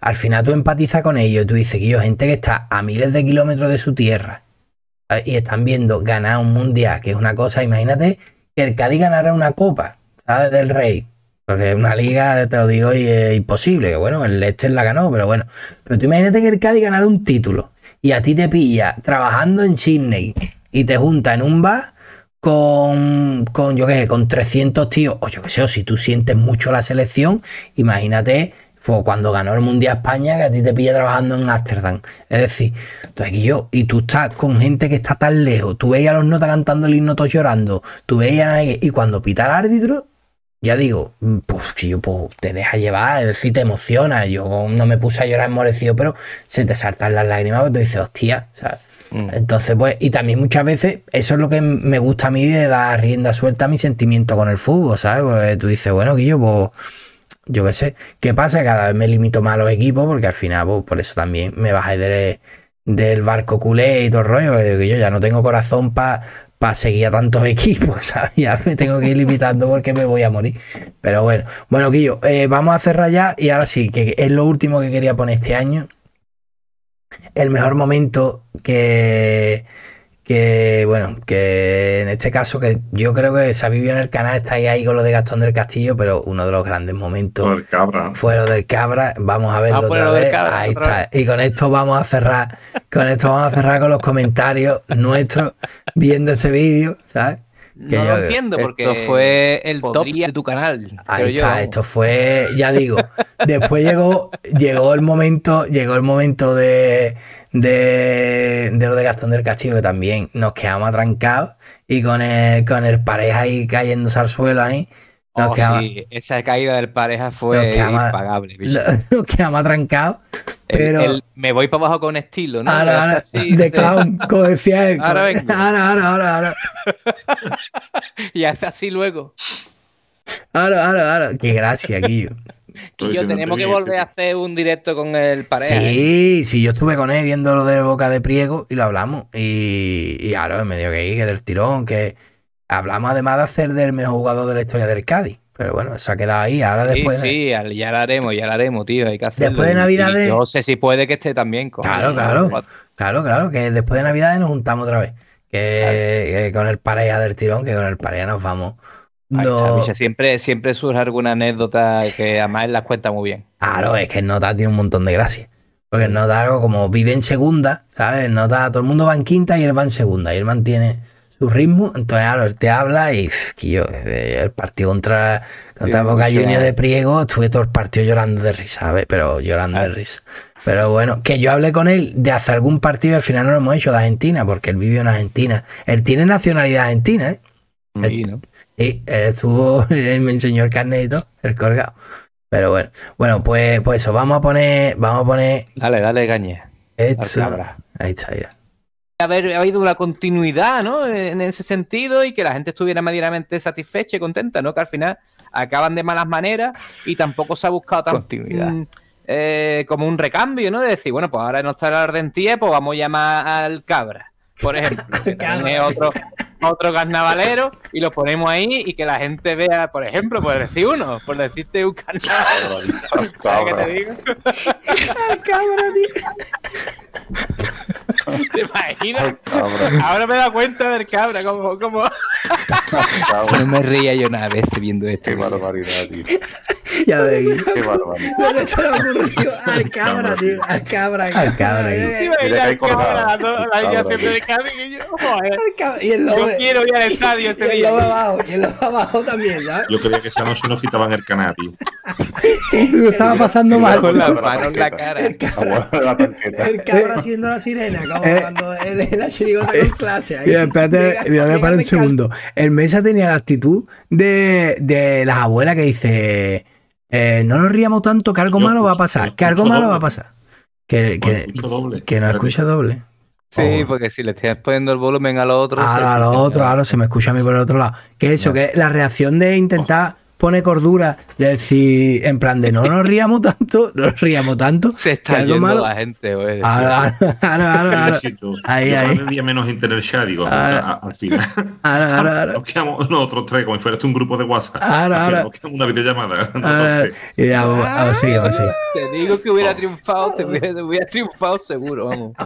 al final tú empatizas con ellos, tú dices que yo, gente que está a miles de kilómetros de su tierra eh, y están viendo ganar un mundial, que es una cosa, imagínate que el Cádiz ganara una copa ¿sabes? del Rey. Porque una liga, te lo digo, y es imposible. bueno, el Leicester la ganó, pero bueno. Pero tú imagínate que el Cádiz ganara un título y a ti te pilla trabajando en Sydney y te junta en un bar con, con yo qué sé, con 300 tíos, o yo qué sé, o si tú sientes mucho la selección, imagínate pues, cuando ganó el Mundial España que a ti te pilla trabajando en Ámsterdam. Es decir, tú yo, y tú estás con gente que está tan lejos, tú veías a los notas cantando el himno, todos llorando, tú veías a y cuando pita el árbitro, ya digo, mm, pues que yo pues, te deja llevar, es decir, te emociona. Yo no me puse a llorar enmorecido, pero se te saltan las lágrimas porque tú dices, hostia, ¿sabes? Mm. Entonces, pues, y también muchas veces, eso es lo que me gusta a mí de dar rienda suelta a mi sentimiento con el fútbol, ¿sabes? Porque tú dices, bueno, Guillo, pues, yo qué sé, ¿qué pasa? Cada vez me limito más a los equipos, porque al final, pues, por eso también me bajé del barco culé y todo el rollo, porque yo ya no tengo corazón para para seguir a tantos equipos, [laughs] Ya me tengo que ir limitando porque me voy a morir. Pero bueno, bueno, Guillo, eh, vamos a cerrar ya y ahora sí, que es lo último que quería poner este año. El mejor momento que que bueno, que en este caso que yo creo que vivido en el canal está ahí con lo de Gastón del Castillo, pero uno de los grandes momentos fue lo del cabra, vamos a verlo ah, otra vez, ahí está. Y con esto vamos a cerrar, con esto vamos a cerrar con los comentarios nuestros viendo este vídeo, ¿sabes? no entiendo porque esto fue el top de tu canal. Ahí está, esto fue, ya digo, después llegó, llegó el momento, llegó el momento de, de, de lo de Gastón del Castillo, que también nos quedamos atrancados y con el, con el pareja ahí cayéndose al suelo ahí. Oh, sí. Esa caída del pareja fue impagable. [laughs] Nos quedamos atrancados me voy para abajo con estilo, ¿no? Ahora, de clown, como decía él. [laughs] Ahora, vengo. ahora, ahora, ahora, ahora. [laughs] y hace así luego. Ahora, ahora, ahora. Qué gracia, Guillo. Guillo, tenemos que volver a hacer un directo con el pareja. Sí, ¿eh? sí, yo estuve con él viéndolo de Boca de Priego y lo hablamos. Y, y ahora me dio que ir, que del tirón, que hablamos además de hacer del mejor jugador de la historia del Cádiz. Pero bueno, se ha quedado ahí. Ahora después. Sí, sí, ya la haremos, ya lo haremos, tío. Hay que hacerlo. Después de Navidades. No sé si puede que esté también con. Claro, claro. Claro, claro. Que después de Navidad nos juntamos otra vez. Que, con el pareja del tirón, que con el pareja nos vamos. No. siempre, siempre surge alguna anécdota que además las cuenta muy bien. Claro, es que el Nota tiene un montón de gracia. Porque el Nota algo como vive en segunda, ¿sabes? El Nota, todo el mundo va en quinta y él va en segunda. Y él mantiene su ritmo, entonces te habla y que yo, eh, el partido contra, contra Boca de Priego, estuve todo el partido llorando de risa, Pero llorando de ah. risa. Pero bueno, que yo hablé con él de hacer algún partido y al final no lo hemos hecho de Argentina, porque él vivió en Argentina. Él tiene nacionalidad argentina, ¿eh? Mm, sí, él, estuvo, [laughs] él me enseñó el carnet y todo, el colgado. Pero bueno, bueno, pues, pues eso, vamos a poner, vamos a poner. Dale, dale, cañe. Ahí está, ya haber ha habido una continuidad, En ese sentido y que la gente estuviera medianamente satisfecha y contenta, ¿no? Que al final acaban de malas maneras y tampoco se ha buscado tan, continuidad. Mm, eh, como un recambio, ¿no? De decir, bueno, pues ahora no está la ardentía, pues vamos a llamar al cabra, por ejemplo, [laughs] que otro, otro carnavalero y lo ponemos ahí y que la gente vea, por ejemplo, por decir uno, por decirte un carnaval. ¿Sabes qué te digo? cabra, [laughs] [laughs] ¿Te imaginas? Ahora me dado cuenta del cabra, como. como... [laughs] no me reía yo nada vez este viendo esto. Qué barbaridad, tío. Ya de Qué bárbaro. [laughs] al cabra, tío. Al cabra. Al cabra. Eh". Y el Yo quiero ir al estadio este día. Y el lobo abajo. Y el abajo también, Yo creía que esa noche nos fitaban el canal, [laughs] tío. Lo estaba pasando mal. Con la mano en la cara. El cabra haciendo la sirena. Como eh, cuando él la chirigota en clase. Mira, espérate. Mira, para un segundo. El Mesa tenía la actitud de las abuelas que dice... Eh, no nos ríamos tanto que algo malo va a pasar, que algo malo va a pasar. Que, que, no escucha doble. Sí, porque si le estás poniendo el volumen a los otros. A, los otros, a se me escucha a mí por el otro lado. Que eso, que la reacción de intentar oh pone cordura de decir, en plan de no nos riamos tanto, no nos riamos tanto. Se está yendo malo. la gente, güey. Ah, no, no, no. Ahí, ahí. día menos ya digo, ah, al final. Ahora, ahora, ah, ah, Nos quedamos nosotros tres, como si fueras un grupo de WhatsApp. Ahora, ahora. una videollamada. Ahora, y vamos, vamos, sí, vamos, Te digo que hubiera triunfado, te hubiera, triunfado seguro, vamos. [laughs]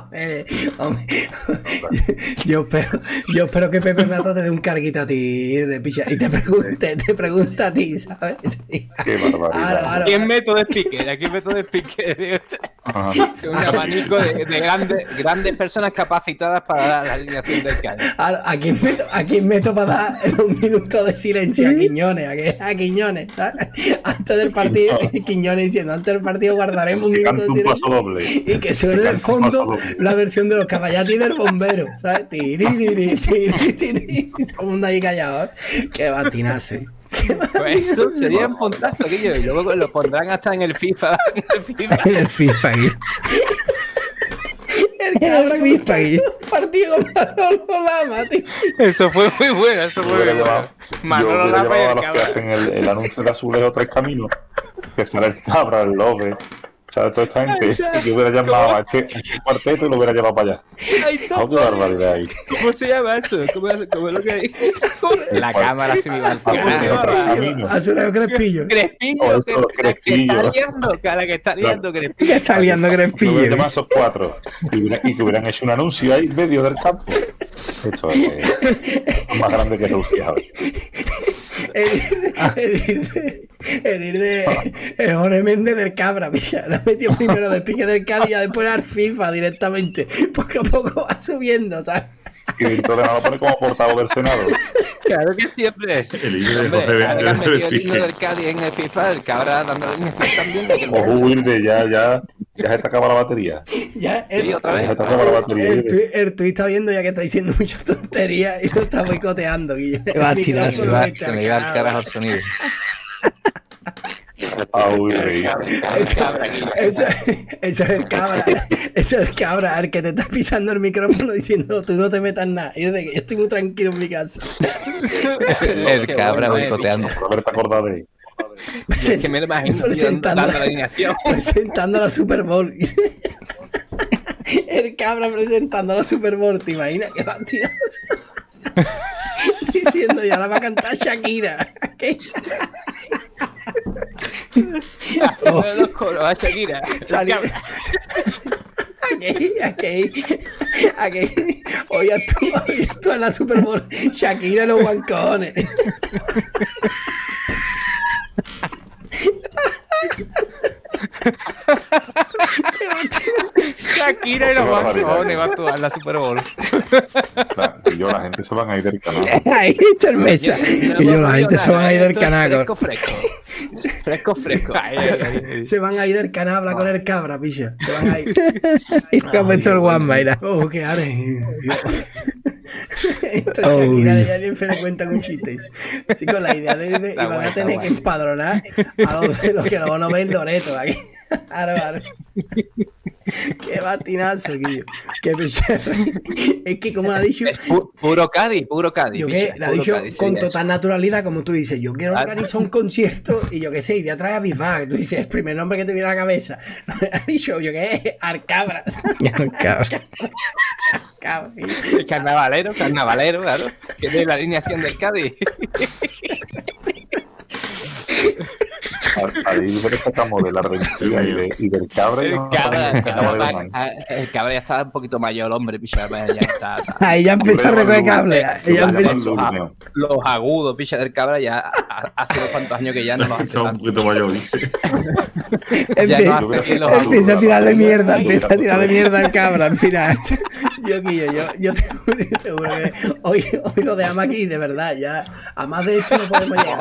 [laughs] Yo espero, yo espero que Pepe me te de un carguito a ti de picha y te pregunte, te pregunta a ti ¿sabes? Qué Aquí meto de pique, aquí meto método de pique. [laughs] [laughs] Un abanico de, grandes, personas capacitadas para la alineación del caño. Aquí meto, meto para dar un minuto de silencio a Quiñones, a, Quiñones, ¿sabes? Antes del partido, Quiñones diciendo, antes del partido guardaremos un minuto de silencio. Y que suene de fondo la versión de los caballatis del bombero, ¿sabes? Todo el mundo ahí callado, ¿eh? Qué batinazo. Pues eso [laughs] sería un puntazo yo Y luego lo pondrán hasta en el FIFA. [laughs] En el FIFA. [laughs] En el cabra en FIFA partido Manolo Lama, tío. Eso fue muy bueno, eso fue muy bueno. Manolo Lama y el En el, anuncio de Azulejo Tres Caminos, que sale el cabra, el lobe. ¿Sabes? Toda esta gente, que hubiera llamado este, a este, cuarteto y lo hubiera llevado para allá. Ahí está. qué barbaridad ahí. ¿Cómo se llama eso? ¿Cómo, cómo es lo que hay? La cámara se me va al final. Hace la Crespillo. Crespillo, Crespillo. La que está liando, Crespillo. que está liando Crespillo. Está liando Crespillo. llamado a esos cuatro y que hubieran hecho un anuncio ahí en medio del campo. Esto es más grande que Rusia. El, el, el ir de el Jorge Méndez del Cabra, picha. [laughs] La metió primero de pique del Cádiz y después al FIFA directamente. Poco a poco va subiendo, ¿sabes? Y Víctor de lo pone como portavoz del Senado. Claro que siempre. El himno de Jorge Méndez del Cádiz. en el FIFA, el Cabra dando ni el FIFA también. o ya, ya. Ya se te acaba la batería. Ya, el, sí, otra la batería. El, está viendo ya que está diciendo mucha tontería y lo está boicoteando, Guillermo. Va a se va. Se me iba al carajo sonido. [laughs] Ah, eso, es el cabra, eso es el cabra, el que te está pisando el micrófono diciendo tú no te metas nada. yo, estoy muy tranquilo en mi casa. el cabra boicoteando. Roberta que me imagino presentando, la, alineación. presentando la Super Bowl. el cabra presentando la Super Bowl, ¿te imaginas que va Diciendo, ya la va a cantar Shakira. [laughs] los coros a Shakira. Aquí, aquí, Hoy hoy la Super Shakira los guancones. Shakira y los no va a, a la Super Bowl. que yo la gente se van a ir del canal. Ahí [laughs] está el Que yo la gente se van a ir del canal. Fresco, fresco. Fresco, fresco. se van a ir del canabla con el cabra, pilla. Se van a ir. Y comentó el guamba, mira. Oh, qué are. [laughs] [laughs] Entonces oh, Shakira de alguien se da cuenta con chistes. Así con la idea de, de a tener que empadronar a los, que luego no ven Doreto aquí. Qué batinazo, Guillo. Qué Es que, como la ha dicho. puro Cádiz, puro Cádiz. Yo que la ha dicho con total naturalidad, como tú dices. Yo quiero organizar un concierto y yo qué sé, y voy a traer a Bifag. Tú dices, el primer nombre que te viene a la cabeza. No [laughs] ha dicho, yo qué arcabras. [laughs] Arcabras carnavalero, carnavalero, claro. Que de la alineación del Cádiz. [laughs] Adibes está modelo argentina y, de, y del cabra. El cabra, ya está un poquito mayor, el hombre, picha. Ya está, Ahí ya empieza a recoger cable. Los, agudos, picha, del cabra ya hace unos cuantos años que ya no los hace. Está un poquito mayor, dice. [laughs] Empieza a tirarle mierda, empieza a tirarle mierda al cabra al final. [laughs] Yo, Guillo, yo, yo te, juro que hoy, hoy lo dejamos aquí, de verdad, ya. A más de esto no podemos llegar.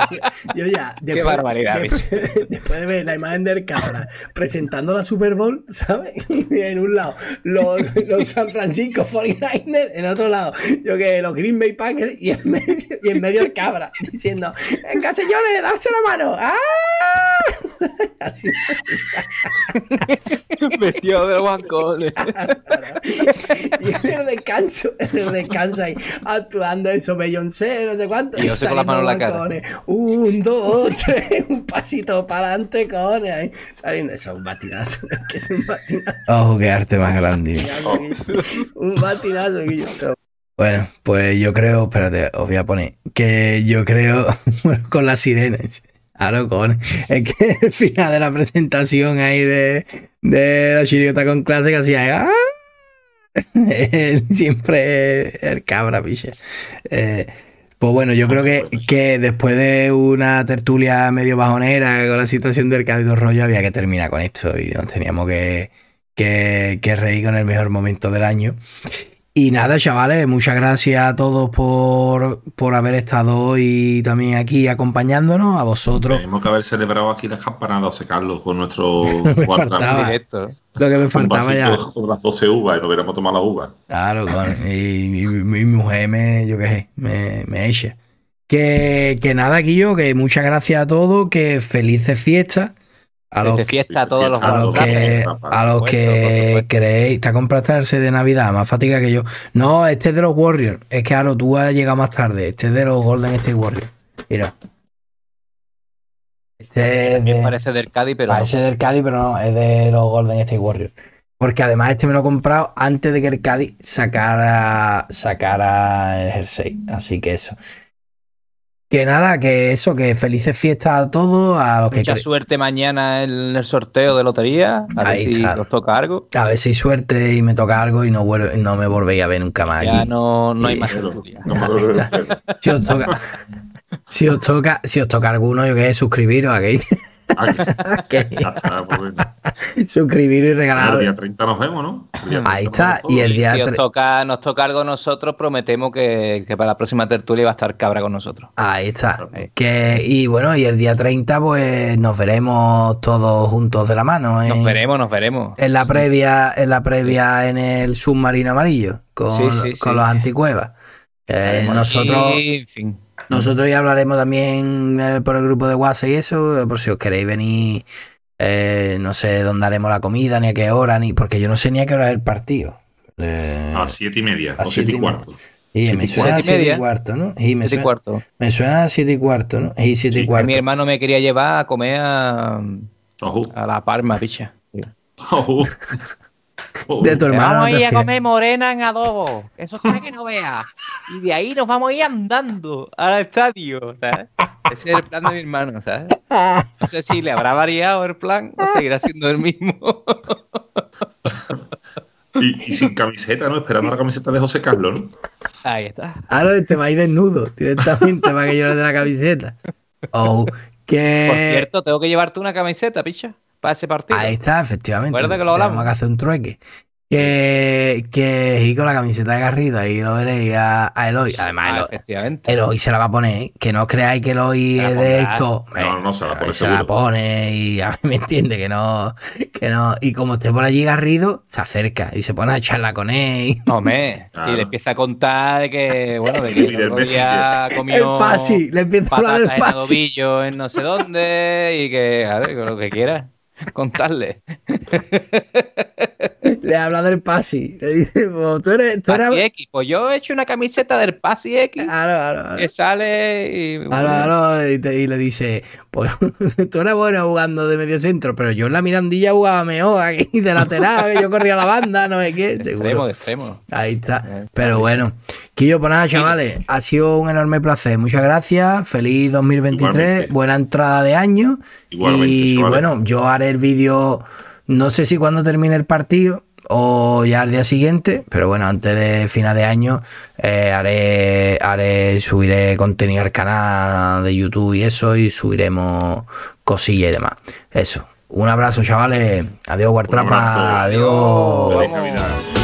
Yo ya. Qué barbaridad, [laughs] después, de ver la imagen del cabra presentando la Super Bowl, ¿sabes? [laughs] En un lado, los, los San Francisco 49ers, en otro lado, yo que los Green Bay Packers y en medio, el cabra, diciendo, venga señores, darse la mano. ¡Ah! [laughs] Así. Vestido de los tiene el descanso, el [laughs] descanso ahí, actuando eso, Beyoncé, no sé cuánto. Y yo sé con la mano en la cara. Un, dos, [laughs] tres, un pasito para adelante, cojones, ahí. Saliendo, eso es un batidazo [laughs] que es un batidazo Oh, qué arte más grande. un batinazo, yo. Bueno, pues yo creo, espérate, os voy a poner, que yo creo, bueno, con las sirenas. Claro, ah, con. Es que el final de la presentación ahí de, de la chiriota con clase que hacía. ¡Ah! [laughs] Siempre el cabra, piche. Eh, pues bueno, yo creo que, que, después de una tertulia medio bajonera con la situación del Cádiz Rollo había que terminar con esto y nos teníamos que, que, que reír con el mejor momento del año. Y nada, chavales, muchas gracias a todos por, por haber estado hoy también aquí acompañándonos, a vosotros. Tenemos que haber celebrado aquí las campanadas, Carlos, con nuestro [laughs] faltaba, ¿eh? Lo que me faltaba ya. Con las 12 uvas y nos hubiéramos tomado las uvas. Claro, claro. Y, mi mujer me, yo qué sé, me, me eche. Que, que nada, Guillo, que muchas gracias a todos, que felices fiestas a lo, fiesta todos los a que, a que creéis. está ha comprado de Navidad, más fatiga que yo. No, este es de los Warriors. Es que Aro, tú has llegado más tarde. Este es de los Golden State Warriors. Mira. Este es parece del Cádiz, pero. Parece del Cádiz, pero no, es de los Golden State Warriors. Porque además este me lo he comprado antes de que el Cádiz sacara, sacara el jersey. Así que eso. Que nada, que eso, que felices fiestas a todos, a los Mucha que... Mucha suerte mañana en el sorteo de lotería, a Ahí ver si toca algo. A ver si hay suerte y me toca algo y no, no me volvéis a ver nunca más ya no, no hay más lotería. No, si os toca... Si os toca, si os toca alguno, yo que suscribiros aquí. [laughs] Pues Suscribir y regalar. El día 30 nos vemos, ¿no? Ahí está. Y el día si toca, nos toca algo nosotros, prometemos que, para la próxima tertulia va a estar cabra con nosotros. Ahí está. Que, y bueno, y el día 30, pues nos veremos todos juntos de la mano. ¿eh? Nos veremos, nos veremos. En la previa, en la previa en el submarino amarillo, con, los anticuevas. Eh, nosotros. en fin nosotros ya hablaremos también eh, por el grupo de WhatsApp y eso, eh, por si os queréis venir, eh, no sé dónde haremos la comida, ni a qué hora, ni porque yo no sé ni a qué hora es el partido. Eh, a siete y media, a o siete, y cuarto. Y me suena a 7 y, cuarto, ¿no? Y me, siete suena, cuarto. me suena a 7 y cuarto, ¿no? Y 7 y cuarto. Mi hermano me quería llevar a comer a, a La Palma, picha. [laughs] [laughs] De tu hermano. Vamos a ir a comer morena en adobo. Eso es para que no veas Y de ahí nos vamos a ir andando al estadio, ¿sabes? Ese es el plan de mi hermano, ¿sabes? No sé si le habrá variado el plan o seguirá siendo el mismo. [laughs] Y, sin camiseta, ¿no? Esperando la camiseta de José Carlos, ¿no? Ahí está. Ahora te va a ir desnudo directamente para que llorar de la camiseta. [laughs] Oh, que... Por cierto, tengo que llevarte una camiseta, picha para ese partido. Ahí está, efectivamente. Recuerda que lo hablamos. Tenemos que hacer un trueque. Que, que y con la camiseta de Garrido, ahí lo veréis a, a Eloy. Además, ah, Eloy, efectivamente. Eloy se la va a poner, que no creáis que Eloy es de esto. No, no, se la pone. Se la pone y a mí me entiende que no, que no. Y como esté por allí Garrido, se acerca y se pone a charla con él. Hombre, y le empieza a contar de que, bueno, de que había [laughs] comió el pasi, le empieza a hablar del pasi. en no sé dónde y que, a ver, con lo que quieras [laughs] contarle. [laughs] Le habla del Pasi. Le dice, tú eres. Tú Pasi X. Pues yo he hecho una camiseta del Pasi X. Ah, ah, ah, que sale y. y, le dice, pues [laughs] tú eres bueno jugando de medio centro, pero yo en la Mirandilla jugaba mejor aquí de lateral, yo corría la banda, no sé qué. Extremo, extremo. Ahí está. Eh, pero bueno, Quillo, pues nada, chavales, ha sido un enorme placer. Muchas gracias, feliz 2023, buena entrada de año. y bueno, yo haré el vídeo, no sé si cuando termine el partido o ya al día siguiente, pero bueno, antes de final de año eh, haré, haré, subiré contenido al canal de YouTube y eso, y subiremos cosillas y demás. Eso. Un abrazo, chavales. Adiós, Guartrapa. Adiós.